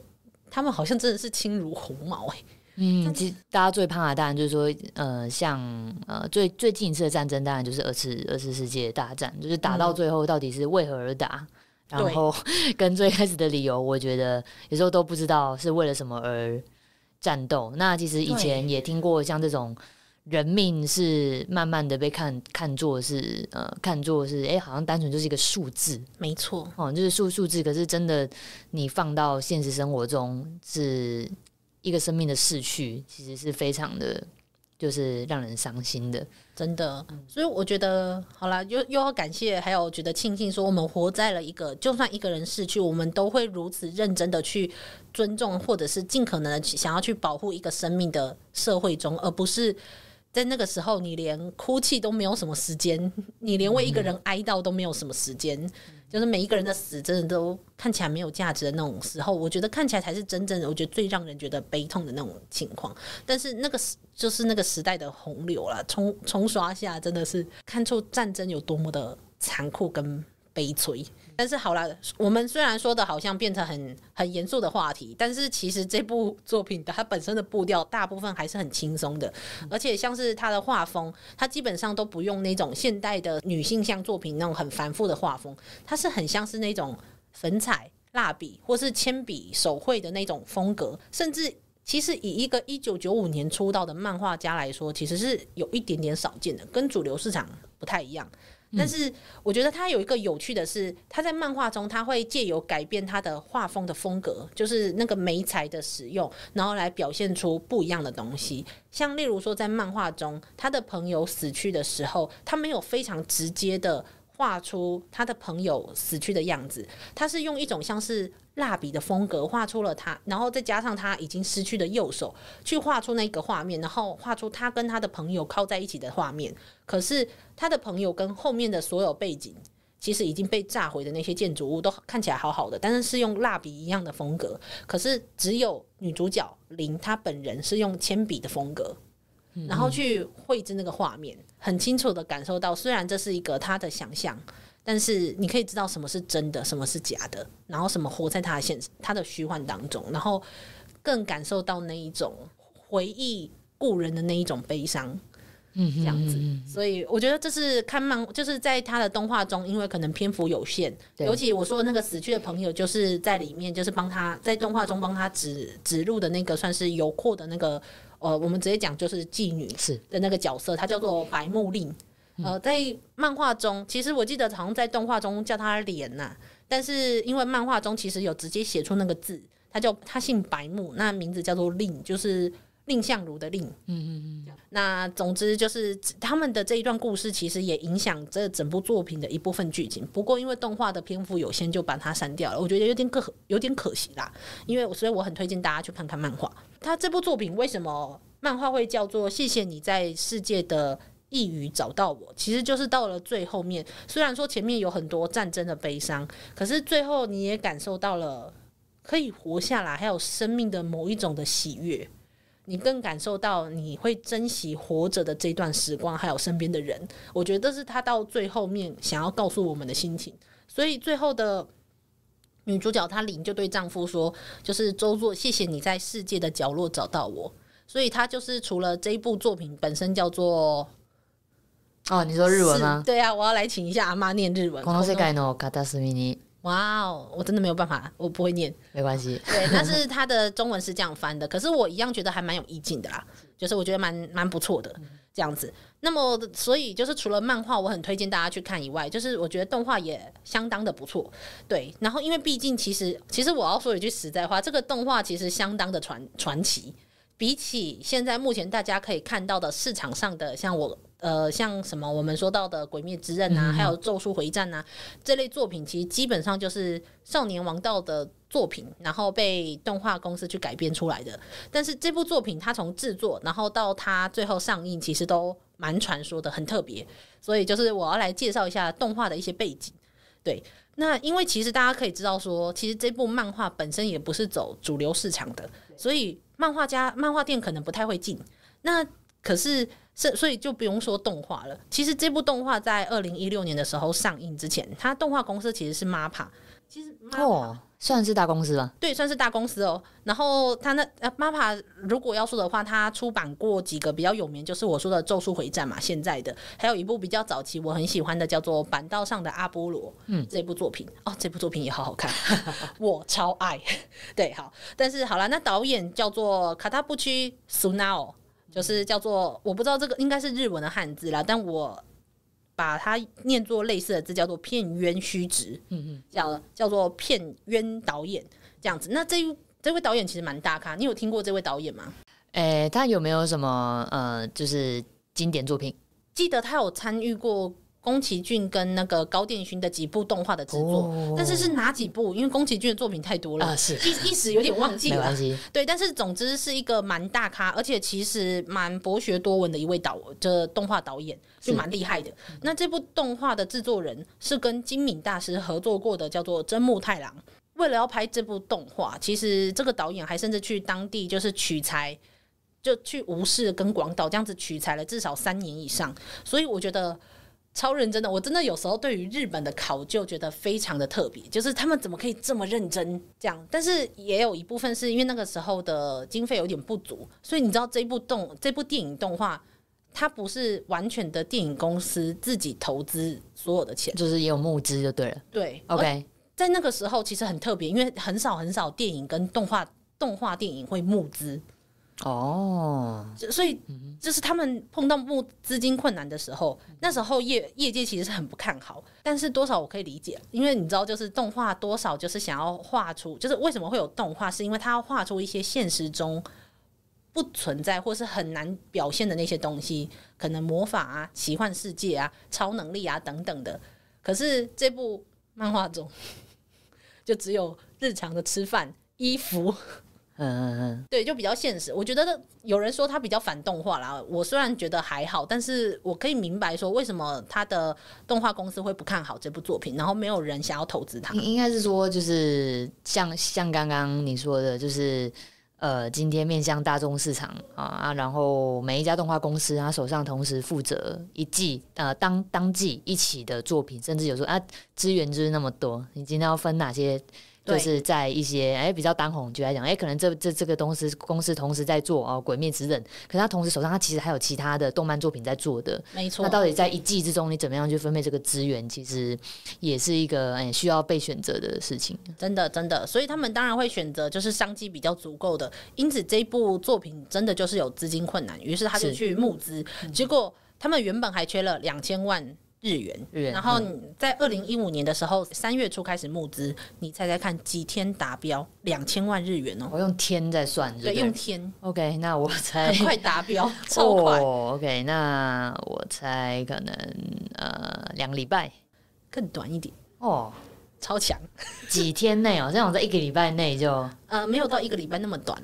Speaker 1: 他们好像真的是轻如鸿毛哎，嗯，其实大家
Speaker 2: 最怕的当然就是说，呃，像呃最最近一次的战争，当然就是二次二次世界大战，就是打到最后到底是为何而打，然后 跟最开始的理由，我觉得有时候都不知道是为了什么而战斗。那其实以前也听过像这种。人命是慢慢的被看看作是呃看作是哎好像单纯就是一个数字没错哦就是数数字可是真的你放到现实生活中是一个生命的逝去其实是非常的，就是让人伤心的真的
Speaker 1: 所以我觉得好了又又要感谢还有觉得庆幸说我们活在了一个就算一个人逝去我们都会如此认真的去尊重或者是尽可能的想要去保护一个生命的社会中而不是。在那个时候，你连哭泣都没有什么时间，你连为一个人哀悼都没有什么时间，就是每一个人的死，真的都看起来没有价值的那种时候，我觉得看起来才是真正的，我觉得最让人觉得悲痛的那种情况。但是那个就是那个时代的洪流了，冲冲刷下，真的是看出战争有多么的残酷跟悲催。但是好了，我们虽然说的好像变成很很严肃的话题，但是其实这部作品的它本身的步调大部分还是很轻松的，而且像是它的画风，它基本上都不用那种现代的女性像作品那种很繁复的画风，它是很像是那种粉彩、蜡笔或是铅笔手绘的那种风格，甚至其实以一个一九九五年出道的漫画家来说，其实是有一点点少见的，跟主流市场不太一样。但是我觉得他有一个有趣的是，他在漫画中他会借由改变他的画风的风格，就是那个眉材的使用，然后来表现出不一样的东西。像例如说，在漫画中，他的朋友死去的时候，他没有非常直接的画出他的朋友死去的样子，他是用一种像是。蜡笔的风格画出了他，然后再加上他已经失去的右手，去画出那个画面，然后画出他跟他的朋友靠在一起的画面。可是他的朋友跟后面的所有背景，其实已经被炸毁的那些建筑物都看起来好好的，但是是用蜡笔一样的风格。可是只有女主角林她本人是用铅笔的风格，然后去绘制那个画面，很清楚的感受到，虽然这是一个他的想象。但是你可以知道什么是真的，什么是假的，然后什么活在他的现实、他的虚幻当中，然后更感受到那一种回忆故人的那一种悲伤，
Speaker 2: 嗯，这样子。
Speaker 1: 所以我觉得这是看漫，就是在他的动画中，因为可能篇幅有限，尤其我说那个死去的朋友，就是在里面，就是帮他在动画中帮他指指路的那个算是游库的那个呃，我们直接讲就是妓女是的那个角色，他叫做白木令。呃，在漫画中，其实我记得好像在动画中叫他脸呐，但是因为漫画中其实有直接写出那个字，他就他姓白木，那名字叫做令，就是蔺相如的令。嗯嗯嗯。那总之就是他们的这一段故事，其实也影响这整部作品的一部分剧情。不过因为动画的篇幅有限，就把它删掉了。我觉得有点可有点可惜啦，因为所以我很推荐大家去看看漫画。他这部作品为什么漫画会叫做《谢谢你在世界的》？易于找到我，其实就是到了最后面。虽然说前面有很多战争的悲伤，可是最后你也感受到了可以活下来，还有生命的某一种的喜悦。你更感受到你会珍惜活着的这段时光，还有身边的人。我觉得是他到最后面想要告诉我们的心情。所以最后的女主角她林就对丈夫说：“就是周作，谢谢你在世界的角落找到我。”所以她就是除了这一部作品本身叫做。哦，你说日文吗？对啊，我要来请一下阿妈念日文。哇哦，我真的没有办法，我不会念。没关系。对，但是它的中文是这样翻的，可是我一样觉得还蛮有意境的啦，就是我觉得蛮蛮不错的这样子。那么，所以就是除了漫画，我很推荐大家去看以外，就是我觉得动画也相当的不错。对，然后因为毕竟其实其实我要说一句实在话，这个动画其实相当的传传奇，比起现在目前大家可以看到的市场上的像我。呃，像什么我们说到的《鬼灭之刃》呐，还有《咒术回战》呐，这类作品其实基本上就是少年王道的作品，然后被动画公司去改编出来的。但是这部作品它从制作，然后到它最后上映，其实都蛮传说的，很特别。所以就是我要来介绍一下动画的一些背景。对，那因为其实大家可以知道说，其实这部漫画本身也不是走主流市场的，所以漫画家、漫画店可能不太会进。那可是。是，所以就不用说动画了。其实这部动画在二零一六年的时候上映之前，它动画公司其实是 MAPA。其实哦，算是大公司吧。对，算是大公司哦。然后它那 MAPA 如果要说的话，它出版过几个比较有名，就是我说的《咒术回战》嘛，现在的，还有一部比较早期我很喜欢的，叫做《板道上的阿波罗》。嗯，这部作品哦，这部作品也好好看，我超爱。对，好，但是好了，那导演叫做卡塔布区苏纳尔。就是叫做，我不知道这个应该是日文的汉字啦，但我把它念作类似的字，叫做片渊虚直，嗯嗯，叫叫做片渊导演这样子。那这这位导演其实蛮大咖，你有听过这位导演吗？
Speaker 2: 诶，他有没有什么呃，就是经典作品？
Speaker 1: 记得他有参与过。宫崎骏跟那个高电勋的几部动画的制作，但是是哪几部？因为宫崎骏的作品太多了啊，是一时有点忘记了。没关系，对，但是总之是一个蛮大咖，而且其实蛮博学多闻的一位导，的动画导演，就蛮厉害的。那这部动画的制作人是跟金敏大师合作过的，叫做真木太郎。为了要拍这部动画，其实这个导演还甚至去当地就是取材，就去吴视跟广岛这样子取材了至少三年以上，所以我觉得。超认真的，我真的有时候对于日本的考究觉得非常的特别，就是他们怎么可以这么认真这样？但是也有一部分是因为那个时候的经费有点不足，所以你知道这部动这部电影动画，它不是完全的电影公司自己投资所有的钱，就是也有募资就对了。对，OK，在那个时候其实很特别，因为很少很少电影跟动画动画电影会募资。
Speaker 2: 哦，
Speaker 1: 所以就是他们碰到募资金困难的时候，那时候业业界其实是很不看好，但是多少我可以理解，因为你知道，就是动画多少就是想要画出，就是为什么会有动画，是因为他要画出一些现实中不存在或是很难表现的那些东西，可能魔法啊、奇幻世界啊、超能力啊等等的。可是这部漫画中，就只有日常的吃饭、衣服。
Speaker 2: 嗯嗯嗯，
Speaker 1: 对，就比较现实。我觉得有人说他比较反动画啦，我虽然觉得还好，但是我可以明白说为什么他的动画公司会不看好这部作品，然后没有人想要投资他。应该是
Speaker 2: 说，就是
Speaker 1: 像像刚
Speaker 2: 刚你说的，就是呃，今天面向大众市场啊啊，然后每一家动画公司他手上同时负责一季呃当当季一起的作品，甚至有时候啊资源就是那么多，你今天要分哪些？
Speaker 1: 就是在
Speaker 2: 一些哎比较当红，就来讲哎，可能这这这个公司公司同时在做哦《鬼灭之刃》，可他同时手上他其实还有其他的动漫作品在做的，
Speaker 1: 没错。那到底在一
Speaker 2: 季之中你怎么样去分配这个资源，
Speaker 1: 其实也是一个哎需要被选择的事情。真的真的，所以他们当然会选择就是商机比较足够的，因此这一部作品真的就是有资金困难，于是他就去募资，结果他们原本还缺了两千万。日元，然后在二零一五年的时候，三月初开始募资，你猜猜看几天达标两千万日元哦？我用天在算，对，用天。OK，那我猜。快达标，超快。
Speaker 2: OK，那我猜可能呃两礼拜，
Speaker 1: 更短一点。
Speaker 2: 哦。超强，几天内哦，这我在一个礼拜内就 呃没有到一个礼拜那么短，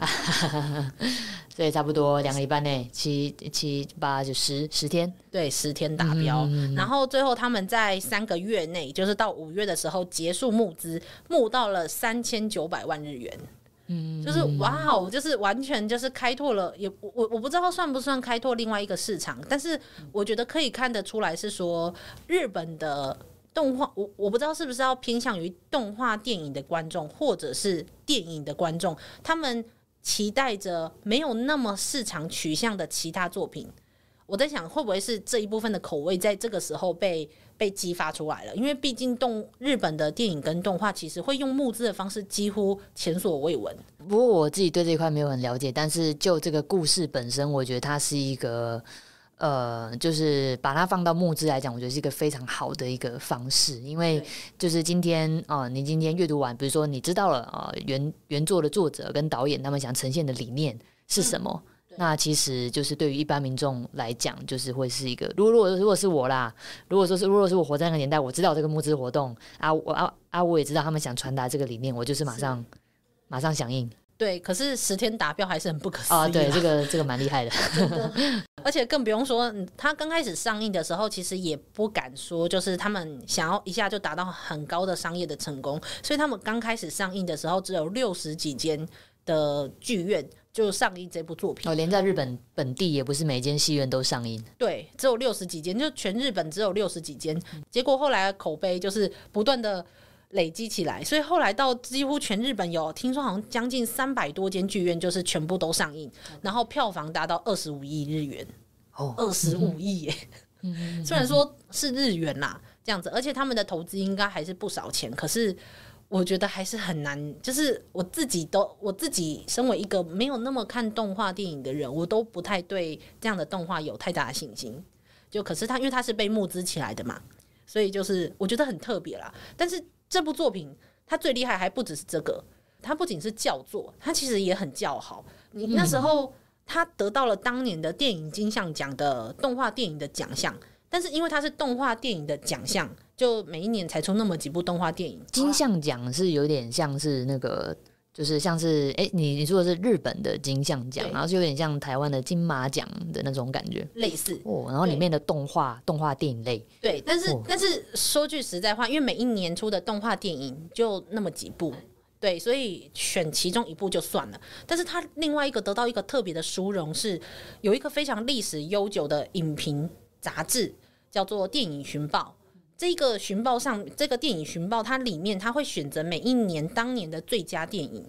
Speaker 2: 所以差不多两个礼拜内七七八九十十天，对，十天达标。然
Speaker 1: 后最后他们在三个月内，就是到五月的时候结束募资，募到了三千九百万日元，嗯，就是哇，就是完全就是开拓了，也我我不知道算不算开拓另外一个市场，但是我觉得可以看得出来是说日本的。动画，我我不知道是不是要偏向于动画电影的观众，或者是电影的观众，他们期待着没有那么市场取向的其他作品。我在想，会不会是这一部分的口味在这个时候被被激发出来了？因为毕竟动日本的电影跟动画其实会用募资的方式，几乎前所未闻。
Speaker 2: 不过我自己对这一块没有很了解，但是就这个故事本身，我觉得它是一个。呃，就是把它放到募资来讲，我觉得是一个非常好的一个方式，因为就是今天啊，你今天阅读完，比如说你知道了啊，原原作的作者跟导演他们想呈现的理念是什么，那其实就是对于一般民众来讲，就是会是一个，如果如果如果是我啦，如果说是如果是我活在那个年代，我知道这个募资活动，啊，我啊啊我也知道他们想传达这个理念，我就是马上马上响应。
Speaker 1: 对，可是十天达标还是很不可思议啊！对，这
Speaker 2: 个这个蛮厉害 的，
Speaker 1: 而且更不用说，他刚开始上映的时候，其实也不敢说，就是他们想要一下就达到很高的商业的成功，所以他们刚开始上映的时候，只有六十几间的剧院就上映这部作品。哦，
Speaker 2: 连在日本本地也不是每间戏院都上映，
Speaker 1: 对，只有六十几间，就全日本只有六十几间。结果后来口碑就是不断的。累积起来，所以后来到几乎全日本有听说，好像将近三百多间剧院，就是全部都上映，然后票房达到二十五亿日元，哦，二十五亿，耶！虽然说是日元啦，这样子，而且他们的投资应该还是不少钱，可是我觉得还是很难，就是我自己都我自己身为一个没有那么看动画电影的人，我都不太对这样的动画有太大的信心。就可是他，因为他是被募资起来的嘛，所以就是我觉得很特别啦，但是。这部作品，它最厉害还不只是这个，它不仅是叫做，它其实也很叫好。你那时候，它得到了当年的电影金像奖的动画电影的奖项，但是因为它是动画电影的奖项，就每一年才出那么几部动画电影。
Speaker 2: 金像奖是有点像是那个。就是像是哎，你你说的是日本的金像奖，然后是有点像台湾的金马奖的那种感觉，类
Speaker 1: 似哦。然后里面的
Speaker 2: 动画动画电影类，
Speaker 1: 对，但是但是说句实在话，因为每一年出的动画电影就那么几部，对，所以选其中一部就算了。但是它另外一个得到一个特别的殊荣是，有一个非常历史悠久的影评杂志叫做《电影寻宝》，这个寻报上，这个电影寻报它里面它会选择每一年当年的最佳电影，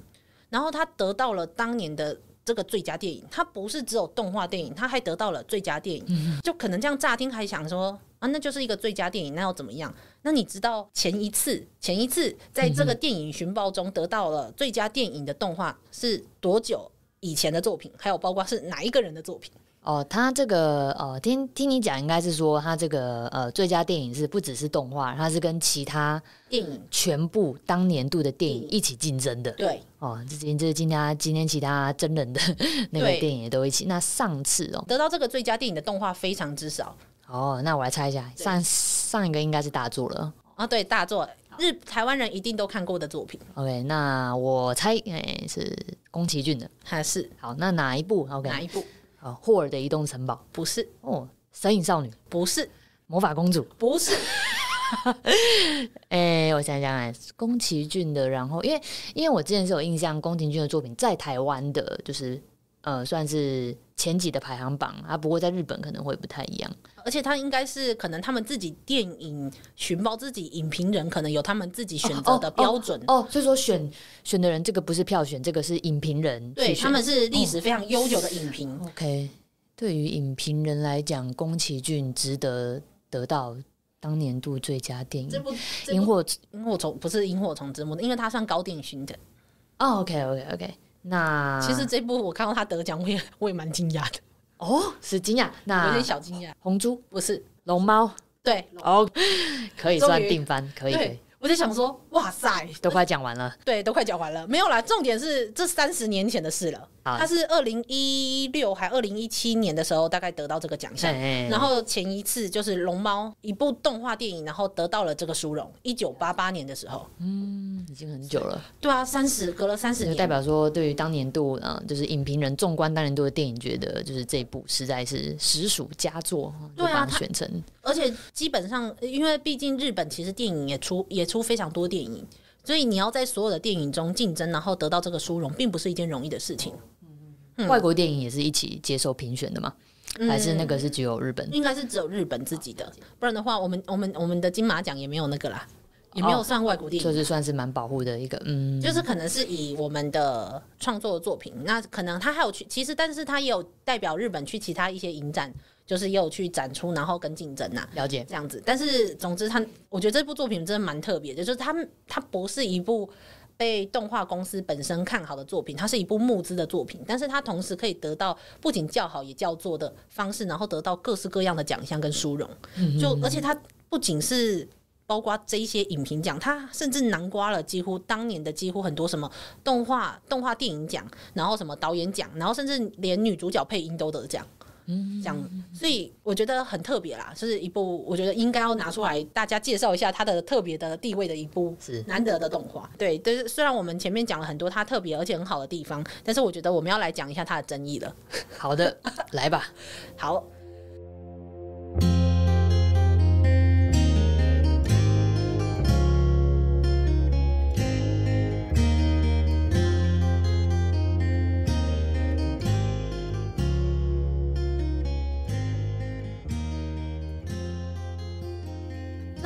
Speaker 1: 然后他得到了当年的这个最佳电影。他不是只有动画电影，他还得到了最佳电影。就可能这样乍听还想说啊，那就是一个最佳电影，那要怎么样？那你知道前一次前一次在这个电影寻报中得到了最佳电影的动画是多久以前的作品？还有包括是哪一个人的作品？
Speaker 2: 哦，他这个呃，听听你讲，应该是说他这个呃，最佳电影是不只是动画，它是跟其他电影全部当年度的电影一起竞争的。对，哦，这今就是今天今天其他真人的 那个电影也都一起。那上次哦，
Speaker 1: 得到这个最佳电影的动画非常之少。
Speaker 2: 哦，那我来猜一下，上上一个应该是大作了
Speaker 1: 啊，对，大作日台湾人一定都看过的作品。
Speaker 2: OK，那我猜哎是宫崎骏的，还是好？那哪一部？OK，哪一部？啊，霍尔的移动城堡不是哦，神隐少女不是，魔法公主不是，哎，我想想啊，宫崎骏的，然后因为因为我之前是有印象，宫崎骏的作品在台湾的，就是。呃，算是前几的排行榜啊。不过在日本可能会不太一样，
Speaker 1: 而且他应该是可能他们自己电影寻包自己影评人，可能有他们自己选择的标准
Speaker 2: 哦。所以说选选的人这个不是票选，这个是影评人。对，他们是历史非常悠久的影评。OK，对于影评人来讲，宫崎骏值得得到当年度最佳电影
Speaker 1: 《萤火萤火虫》不是《萤火虫之墓》，因为它算高电影寻的。
Speaker 2: 哦，OK，OK，OK。那其实这
Speaker 1: 部我看到他得奖，我也我也蛮惊讶的哦，是惊讶，有点小惊讶。红猪不是龙猫，对，
Speaker 2: 哦，可以算定番，可以。
Speaker 1: 我在想说。哇塞，
Speaker 2: 都快讲完了。
Speaker 1: 对，都快讲完了。没有啦，重点是这三十年前的事了。他是二零一六还二零一七年的时候，大概得到这个奖项。然后前一次就是《龙猫》一部动画电影，然后得到了这个殊荣。一九八八年的时候，嗯，已经很久了。对啊，三十隔了三十
Speaker 2: 年，代表说对于当年度，嗯，就是影评人纵观当年度的电影，觉得就是这部实在是实属佳作。对啊，选成，
Speaker 1: 而且基本上因为毕竟日本其实电影也出也出非常多电。电影，所以你要在所有的电影中竞争，然后得到这个殊荣，并不是一件容易的事情。嗯，外国电影也是一起接受评选的吗？
Speaker 2: 还是那个是只有日本？应该是
Speaker 1: 只有日本自己的，不然的话，我们我们我们的金马奖也没有那个啦，也没有上外国电影，就是
Speaker 2: 算是蛮保护的一个。嗯，就是可能是
Speaker 1: 以我们的创作作品，那可能他还有去，其实但是他也有代表日本去其他一些影展。就是也有去展出，然后跟竞争呐，了解这样子。但是总之，他我觉得这部作品真的蛮特别的，就是他们它不是一部被动画公司本身看好的作品，它是一部募资的作品。但是它同时可以得到不仅叫好也叫座的方式，然后得到各式各样的奖项跟殊荣。就而且它不仅是包括这一些影评奖，它甚至囊括了几乎当年的几乎很多什么动画动画电影奖，然后什么导演奖，然后甚至连女主角配音都得奖。这样，所以我觉得很特别啦，是一部我觉得应该要拿出来大家介绍一下它的特别的地位的一部难得的动画。对，就是虽然我们前面讲了很多它特别而且很好的地方，但是我觉得我们要来讲一下它的争议了。好的，来吧，好。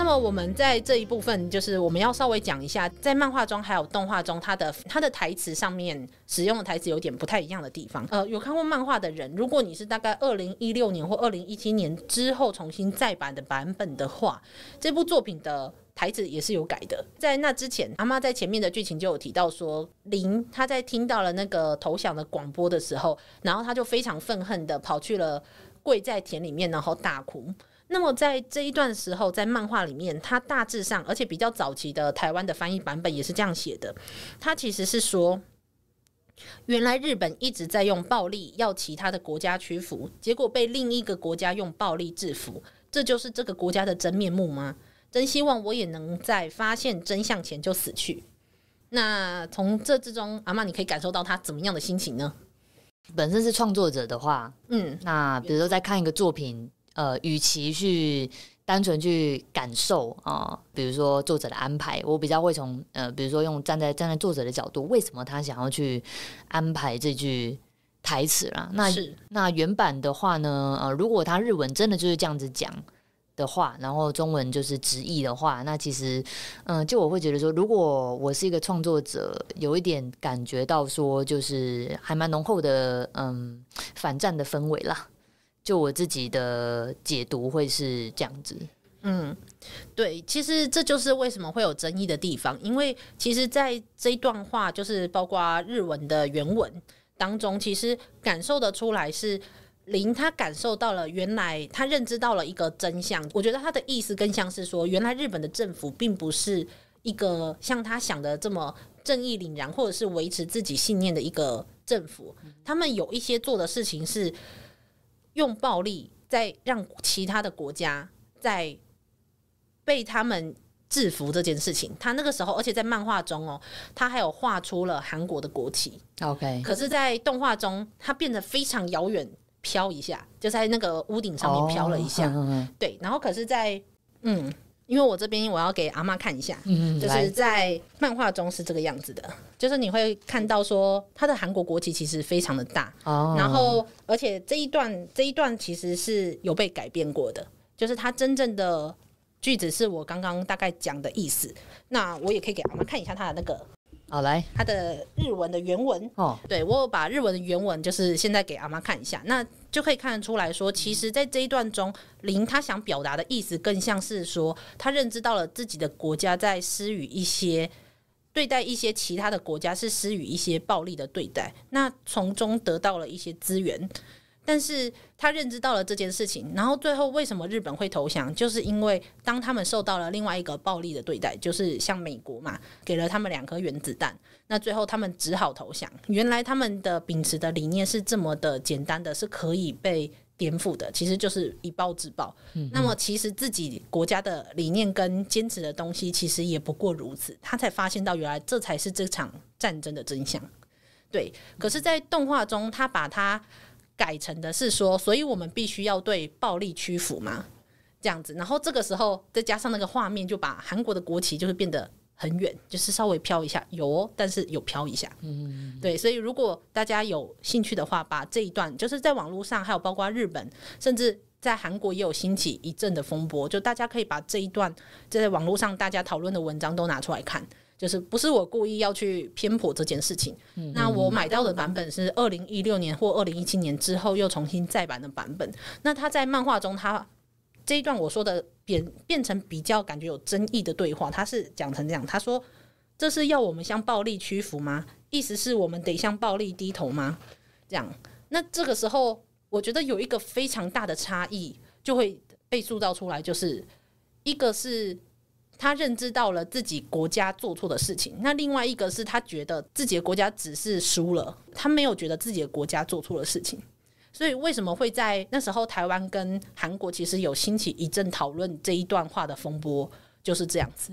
Speaker 1: 那么我们在这一部分，就是我们要稍微讲一下，在漫画中还有动画中，它的它的台词上面使用的台词有点不太一样的地方。呃，有看过漫画的人，如果你是大概二零一六年或二零一七年之后重新再版的版本的话，这部作品的台词也是有改的。在那之前，阿妈在前面的剧情就有提到说，林他在听到了那个投降的广播的时候，然后他就非常愤恨的跑去了跪在田里面，然后大哭。那么在这一段时候，在漫画里面，他大致上，而且比较早期的台湾的翻译版本也是这样写的。他其实是说，原来日本一直在用暴力要其他的国家屈服，结果被另一个国家用暴力制服，这就是这个国家的真面目吗？真希望我也能在发现真相前就死去。那从这之中，阿妈你可以感受到他怎么样的心情呢？
Speaker 2: 本身是创作者的话，嗯，那比如说在看一个作品。呃，与其去单纯去感受啊，比如说作者的安排，我比较会从呃，比如说用站在站在作者的角度，为什么他想要去安排这句台词啦？那那原版的话呢？呃，如果他日文真的就是这样子讲的话，然后中文就是直译的话，那其实嗯，就我会觉得说，如果我是一个创作者，有一点感觉到说，就是还蛮浓厚的嗯反战的氛围啦。就我自己的解读会是这样子，
Speaker 1: 嗯，对，其实这就是为什么会有争议的地方，因为其实，在这一段话，就是包括日文的原文当中，其实感受得出来是，林他感受到了原来他认知到了一个真相。我觉得他的意思更像是说，原来日本的政府并不是一个像他想的这么正义凛然，或者是维持自己信念的一个政府，他们有一些做的事情是。用暴力在让其他的国家在被他们制服这件事情，他那个时候，而且在漫画中哦，他还有画出了韩国的国旗。OK，可是，在动画中，他变得非常遥远，飘一下，就在那个屋顶上面飘了一下。对，然后可是，在嗯。因为我这边我要给阿妈看一下，就是在漫画中是这个样子的，就是你会看到说他的韩国国旗其实非常的大，
Speaker 2: 然后
Speaker 1: 而且这一段这一段其实是有被改变过的，就是他真正的句子是我刚刚大概讲的意思，那我也可以给阿妈看一下他的那个。好，来，它的日文的原文哦，对，我有把日文的原文就是现在给阿妈看一下，那就可以看得出来说，其实，在这一段中，林他想表达的意思，更像是说，他认知到了自己的国家在施予一些对待，一些其他的国家是施予一些暴力的对待，那从中得到了一些资源。但是他认知到了这件事情，然后最后为什么日本会投降？就是因为当他们受到了另外一个暴力的对待，就是像美国嘛，给了他们两颗原子弹，那最后他们只好投降。原来他们的秉持的理念是这么的简单，的是可以被颠覆的，其实就是以暴制暴。那么其实自己国家的理念跟坚持的东西，其实也不过如此。他才发现到原来这才是这场战争的真相。对，可是，在动画中，他把他。改成的是说，所以我们必须要对暴力屈服嘛，这样子。然后这个时候再加上那个画面，就把韩国的国旗就是变得很远，就是稍微飘一下，有哦，但是有飘一下。嗯嗯，对。所以如果大家有兴趣的话，把这一段就是在网络上，还有包括日本，甚至在韩国也有兴起一阵的风波，就大家可以把这一段在网络上大家讨论的文章都拿出来看。就是不是我故意要去偏颇这件事情。那我买到的版本是二零一六年或二零一七年之后又重新再版的版本。那他在漫画中，他这一段我说的变变成比较感觉有争议的对话，他是讲成这样：他说这是要我们向暴力屈服吗？意思是我们得向暴力低头吗？这样。那这个时候，我觉得有一个非常大的差异就会被塑造出来，就是一个是。他认知到了自己国家做错的事情，那另外一个是他觉得自己的国家只是输了，他没有觉得自己的国家做错了事情，所以为什么会在那时候台湾跟韩国其实有兴起一阵讨论这一段话的风波，就是这样子。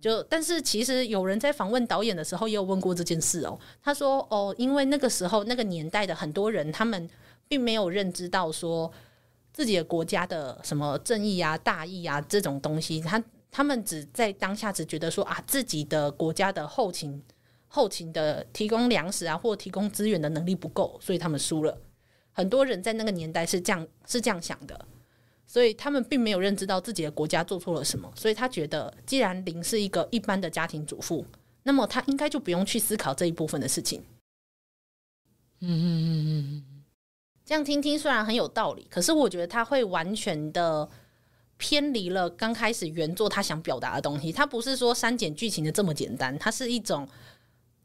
Speaker 1: 就但是其实有人在访问导演的时候也有问过这件事哦，他说哦，因为那个时候那个年代的很多人他们并没有认知到说自己的国家的什么正义啊、大义啊这种东西，他。他们只在当下只觉得说啊，自己的国家的后勤后勤的提供粮食啊，或提供资源的能力不够，所以他们输了。很多人在那个年代是这样是这样想的，所以他们并没有认知到自己的国家做错了什么。所以他觉得，既然林是一个一般的家庭主妇，那么他应该就不用去思考这一部分的事情。嗯嗯嗯嗯，这样听听虽然很有道理，可是我觉得他会完全的。偏离了刚开始原作他想表达的东西，他不是说删减剧情的这么简单，它是一种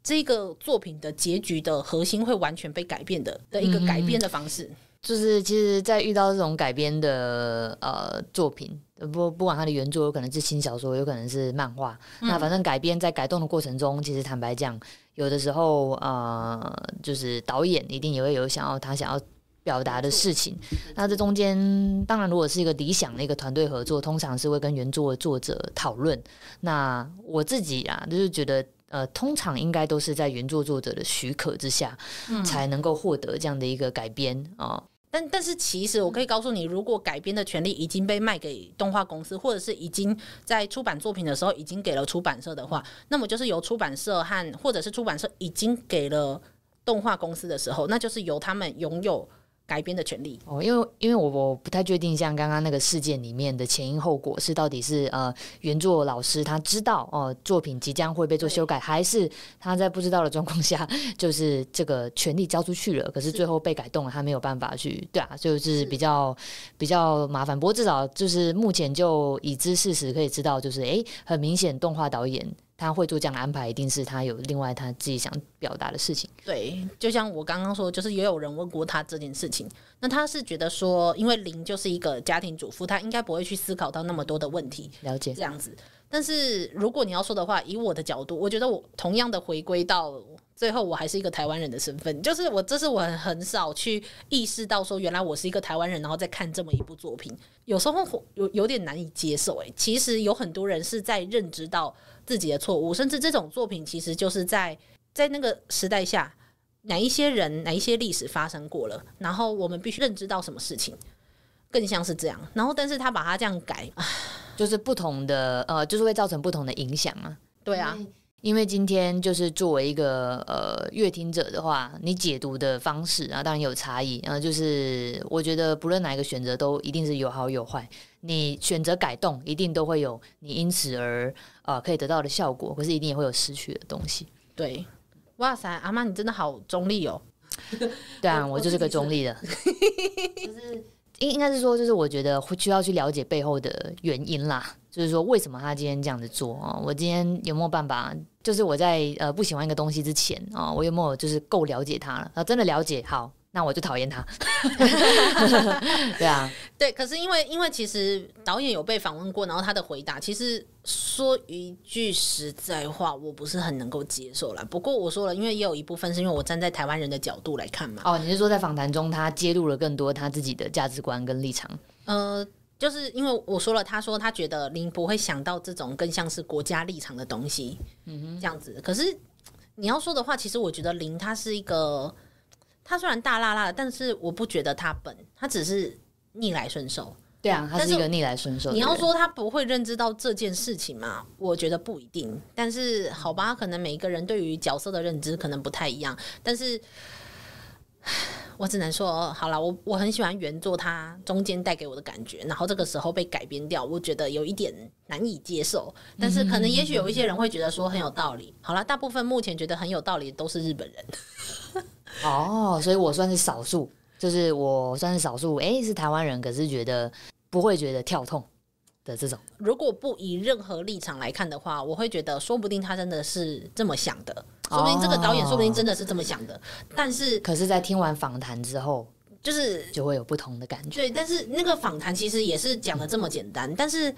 Speaker 1: 这个作品的结局的核心会完全被改变的的一个改编的方式。
Speaker 2: 就是其实，在遇到这种改编的呃作品，不不管它的原作有可能是轻小说，有可能是漫画，那反正改编在改动的过程中，其实坦白讲，有的时候呃，就是导演一定也会有想要他想要。表达的事情，那这中间当然，如果是一个理想的一个团队合作，通常是会跟原作的作者讨论。那我自己啊，就是觉得，呃，通常应该都是在原作作者的许可之下，才能够获得这样的一个改编啊。
Speaker 1: 但但是其实，我可以告诉你，如果改编的权利已经被卖给动画公司，或者是已经在出版作品的时候已经给了出版社的话，那么就是由出版社和或者是出版社已经给了动画公司的时候，那就是由他们拥有。改编的权利
Speaker 2: 哦，因为因为我我不太确定，像刚刚那个事件里面的前因后果是到底是呃原作老师他知道哦作品即将会被做修改，还是他在不知道的状况下，就是这个权利交出去了，可是最后被改动了，他没有办法去对啊，就是比较比较麻烦。不过至少就是目前就已知事实可以知道，就是哎很明显动画导演。他会做这样的安排，一定是他有另外他自己想表达的事情。
Speaker 1: 对，就像我刚刚说，就是也有人问过他这件事情，那他是觉得说，因为零就是一个家庭主妇，他应该不会去思考到那么多的问题。了解这样子，但是如果你要说的话，以我的角度，我觉得我同样的回归到最后，我还是一个台湾人的身份，就是我这是我很少去意识到说，原来我是一个台湾人，然后再看这么一部作品，有时候有有点难以接受。诶，其实有很多人是在认知到。自己的错误，甚至这种作品其实就是在在那个时代下，哪一些人，哪一些历史发生过了，然后我们必须认知到什么事情，更像是这样。然后，但是他把它这样改，
Speaker 2: 就是不同的，呃，就是会造成不同的影响啊。对啊。因为今天就是作为一个呃乐听者的话，你解读的方式啊，当然有差异啊。就是我觉得不论哪一个选择，都一定是有好有坏。你选择改动，一定都会有你因此而啊可以得到的效果，可是一定也会有失去的东西。
Speaker 1: 对，哇塞，阿妈你真的好中立哦。
Speaker 2: 对啊，我就是个中立的。
Speaker 1: 就是应
Speaker 2: 应该是说，就是我觉得需要去了解背后的原因啦。就是说为什么他今天这样子做啊？我今天有没有办法？就是我在呃不喜欢一个东西之前啊，我有没有就是够了解他了？啊，真的了解好，那我就讨厌他。对啊，
Speaker 1: 对。可是因为因为其实导演有被访问过，然后他的回答其实说一句实在话，我不是很能够接受了。不过我说了，因为也有一部分是因为我站在台湾人的角度来看嘛。哦，你是说在访谈
Speaker 2: 中他揭露了更多他自己的价值观跟立场？
Speaker 1: 呃。就是因为我说了，他说他觉得林不会想到这种更像是国家立场的东西，嗯，这样子。可是你要说的话，其实我觉得林他是一个，他虽然大辣辣，的，但是我不觉得他笨，他只是逆来顺受。对啊，他是一个逆来顺受。你要说他不会认知到这件事情嘛？我觉得不一定。但是好吧，可能每一个人对于角色的认知可能不太一样。但是。我只能说，好了，我我很喜欢原作，它中间带给我的感觉，然后这个时候被改编掉，我觉得有一点难以接受。但是可能也许有一些人会觉得说很有道理。好了，大部分目前觉得很有道理都是日本人。
Speaker 2: 哦，所以我算是少数，就是我算是少数，哎，是台湾人，可是觉得不会觉得跳痛。的这种，
Speaker 1: 如果不以任何立场来看的话，我会觉得说不定他真的是这么想的，说不定这个导演，说不定真的是这么想的。
Speaker 2: 但是，可是，在听完访谈之后，就是就会有不同的感觉。
Speaker 1: 对，但是那个访谈其实也是讲的这么简单，但是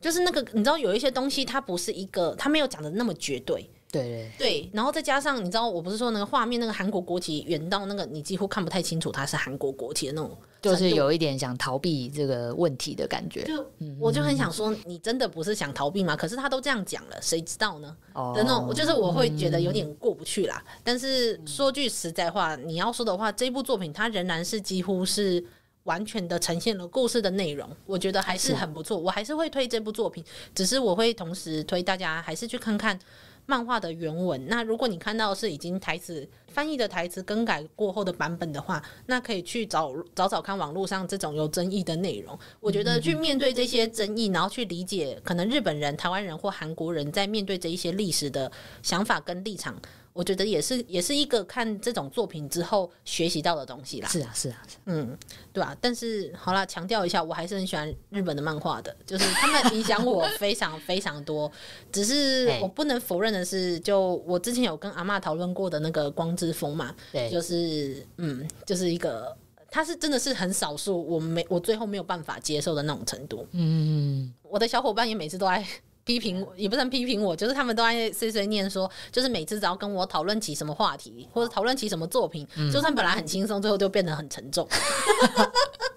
Speaker 1: 就是那个你知道，有一些东西它不是一个，它没有讲的那么绝对。对对，然后再加上你知道，我不是说那个画面，那个韩国国旗远到那个你几乎看不太清楚，它是韩国国旗的那种，就是有一
Speaker 2: 点想逃避这个问题的感觉。就
Speaker 1: 我就很想说，你真的不是想逃避吗？可是他都这样讲了，谁知道呢？哦，那种就是我会觉得有点过不去啦。但是说句实在话，你要说的话，这部作品它仍然是几乎是完全的呈现了故事的内容，我觉得还是很不错，我还是会推这部作品。只是我会同时推大家，还是去看看。漫画的原文。那如果你看到是已经台词翻译的台词更改过后的版本的话，那可以去找找找看网络上这种有争议的内容。我觉得去面对这些争议，然后去理解可能日本人、台湾人或韩国人在面对这一些历史的想法跟立场。我觉得也是，也是一个看这种作品之后学习到的东西啦。是啊，是啊，嗯，对啊。但是好啦，强调一下，我还是很喜欢日本的漫画的，就是他们影响我 非常非常多。只是我不能否认的是，就我之前有跟阿妈讨论过的那个《光之风》嘛，对，就是嗯，就是一个，他是真的是很少数，我没我最后没有办法接受的那种程度。嗯，我的小伙伴也每次都爱。批评也不算批评我，就是他们都在碎碎念说，就是每次只要跟我讨论起什么话题，或者讨论起什么作品，就算本来很轻松，最后就变得很沉重。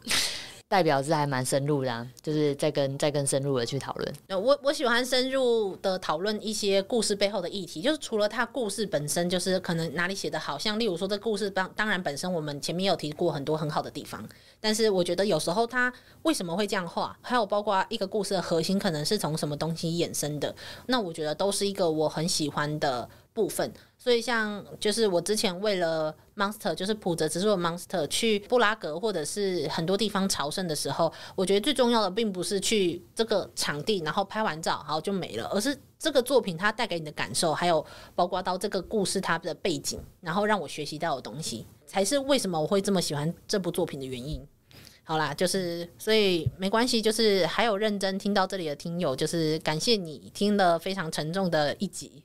Speaker 2: 代表是还蛮深入的，就是在跟再跟深入的去讨论。
Speaker 1: 我我喜欢深入的讨论一些故事背后的议题，就是除了它故事本身，就是可能哪里写的好，像例如说这故事当当然本身我们前面有提过很多很好的地方，但是我觉得有时候它为什么会这样画，还有包括一个故事的核心可能是从什么东西衍生的，那我觉得都是一个我很喜欢的。部分，所以像就是我之前为了 Monster，就是普泽制树 Monster 去布拉格或者是很多地方朝圣的时候，我觉得最重要的并不是去这个场地，然后拍完照，然后就没了，而是这个作品它带给你的感受，还有包括到这个故事它的背景，然后让我学习到的东西，才是为什么我会这么喜欢这部作品的原因。好啦，就是所以没关系，就是还有认真听到这里的听友，就是感谢你听了非常沉重的一集。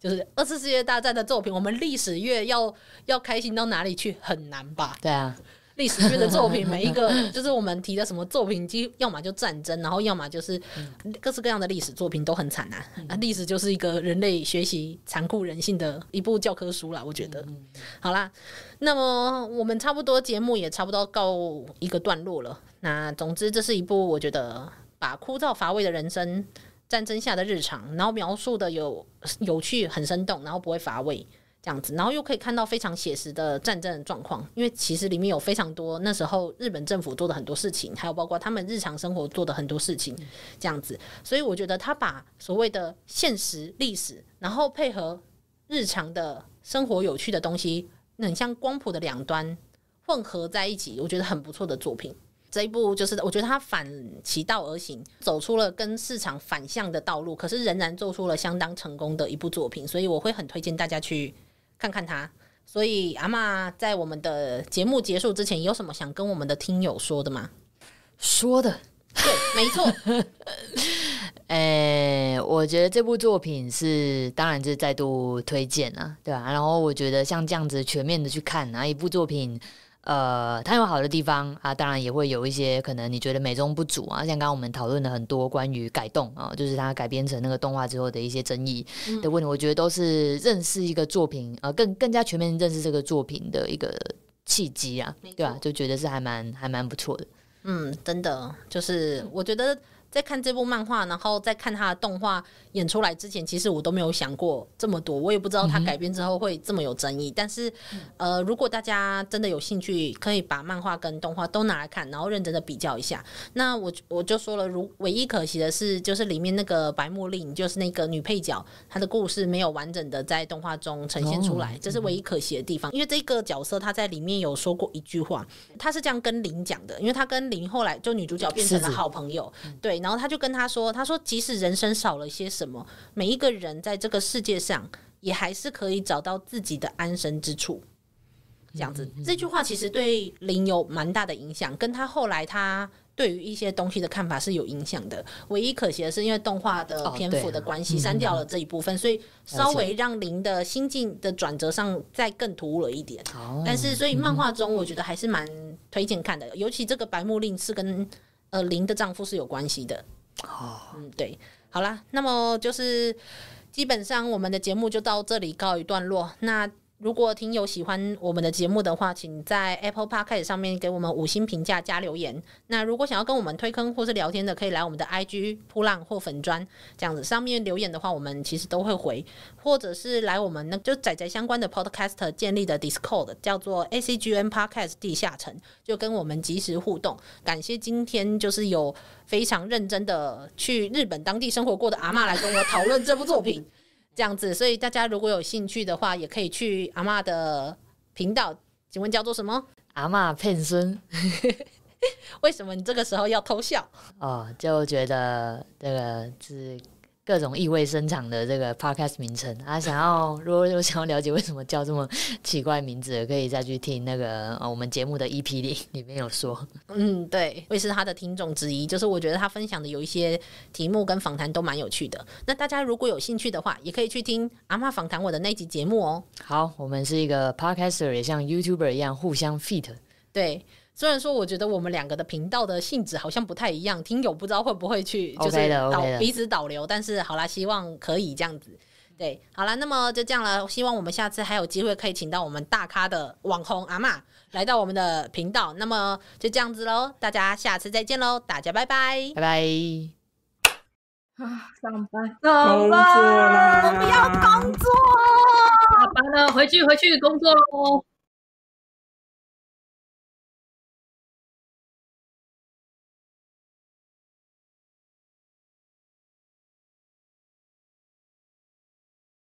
Speaker 1: 就是二次世界大战的作品，我们历史月要要开心到哪里去？很难吧？对啊，历史月的作品，每一个就是我们提的什么作品，就要么就战争，然后要么就是各式各样的历史作品都很惨啊。历史就是一个人类学习残酷人性的一部教科书啦，我觉得。好啦，那么我们差不多节目也差不多告一个段落了。那总之，这是一部我觉得把枯燥乏味的人生。战争下的日常，然后描述的有有趣、很生动，然后不会乏味这样子，然后又可以看到非常写实的战争状况，因为其实里面有非常多那时候日本政府做的很多事情，还有包括他们日常生活做的很多事情这样子，所以我觉得他把所谓的现实历史，然后配合日常的生活有趣的东西，很像光谱的两端混合在一起，我觉得很不错的作品。这一部就是，我觉得他反其道而行，走出了跟市场反向的道路，可是仍然做出了相当成功的一部作品，所以我会很推荐大家去看看他。所以阿妈在我们的节目结束之前，有什么想跟我们的听友说的吗？说的，对，没错。
Speaker 2: 诶，我觉得这部作品是，当然是再度推荐啊，对吧？然后我觉得像这样子全面的去看哪一部作品。呃，它有好的地方啊，当然也会有一些可能你觉得美中不足啊，像刚刚我们讨论了很多关于改动啊，就是它改编成那个动画之后的一些争议的问题，我觉得都是认识一个作品啊，更更加全面认识这个作品的一个契机啊，对吧？就觉得是还蛮还蛮不错的，嗯，
Speaker 1: 真的就是我觉得。在看这部漫画，然后在看他的动画演出来之前，其实我都没有想过这么多。我也不知道他改编之后会这么有争议。但是，呃，如果大家真的有兴趣，可以把漫画跟动画都拿来看，然后认真的比较一下。那我我就说了，如唯一可惜的是，就是里面那个白茉莉，就是那个女配角，她的故事没有完整的在动画中呈现出来，这是唯一可惜的地方。因为这个角色她在里面有说过一句话，她是这样跟林讲的，因为她跟林后来就女主角变成了好朋友，对。然后他就跟他说：“他说，即使人生少了些什么，每一个人在这个世界上，也还是可以找到自己的安身之处。”这样子，这句话其实对林有蛮大的影响，跟他后来他对于一些东西的看法是有影响的。唯一可惜的是，因为动画的篇幅的关系，删掉了这一部分，所以稍微让林的心境的转折上再更突兀了一点。但是，所以漫画中我觉得还是蛮推荐看的，尤其这个白木令是跟。呃，零的丈夫是有关系的。哦，嗯，对，好啦，那么就是基本上我们的节目就到这里告一段落。那。如果听友喜欢我们的节目的话，请在 Apple Podcast 上面给我们五星评价加留言。那如果想要跟我们推坑或是聊天的，可以来我们的 IG“ 扑浪”或粉砖这样子上面留言的话，我们其实都会回，或者是来我们那就仔仔相关的 Podcast 建立的 Discord 叫做 ACGN Podcast 地下城，就跟我们及时互动。感谢今天就是有非常认真的去日本当地生活过的阿妈来跟我讨论这部作品。这样子，所以大家如果有兴趣的话，也可以去阿妈的频道。请问叫做什么？
Speaker 2: 阿妈骗孙？
Speaker 1: 为什么你这个时候要偷笑？
Speaker 2: 哦，就觉得这个是各种意味深长的这个 podcast 名称啊，想要 如果有想要了解为什么叫这么奇怪
Speaker 1: 名字，可以再去听那个我们节目的 ep 里，里面有说。嗯，对，我也是他的听众之一，就是我觉得他分享的有一些题目跟访谈都蛮有趣的。那大家如果有兴趣的话，也可以去听阿妈访谈我的那集节目哦。好，我们是一个 podcaster，也像 youtuber 一样互相 feed。对。虽然说我觉得我们两个的频道的性质好像不太一样，听友不知道会不会去就是导彼此导流，但是好啦，希望可以这样子。对，好了，那么就这样了。希望我们下次还有机会可以请到我们大咖的网红阿妈来到我们的频道。那么就这样子喽，大家下次再见喽，大家拜拜，拜拜。啊，上班，工作我不要工作，下班了，回去回去工作
Speaker 2: 喽。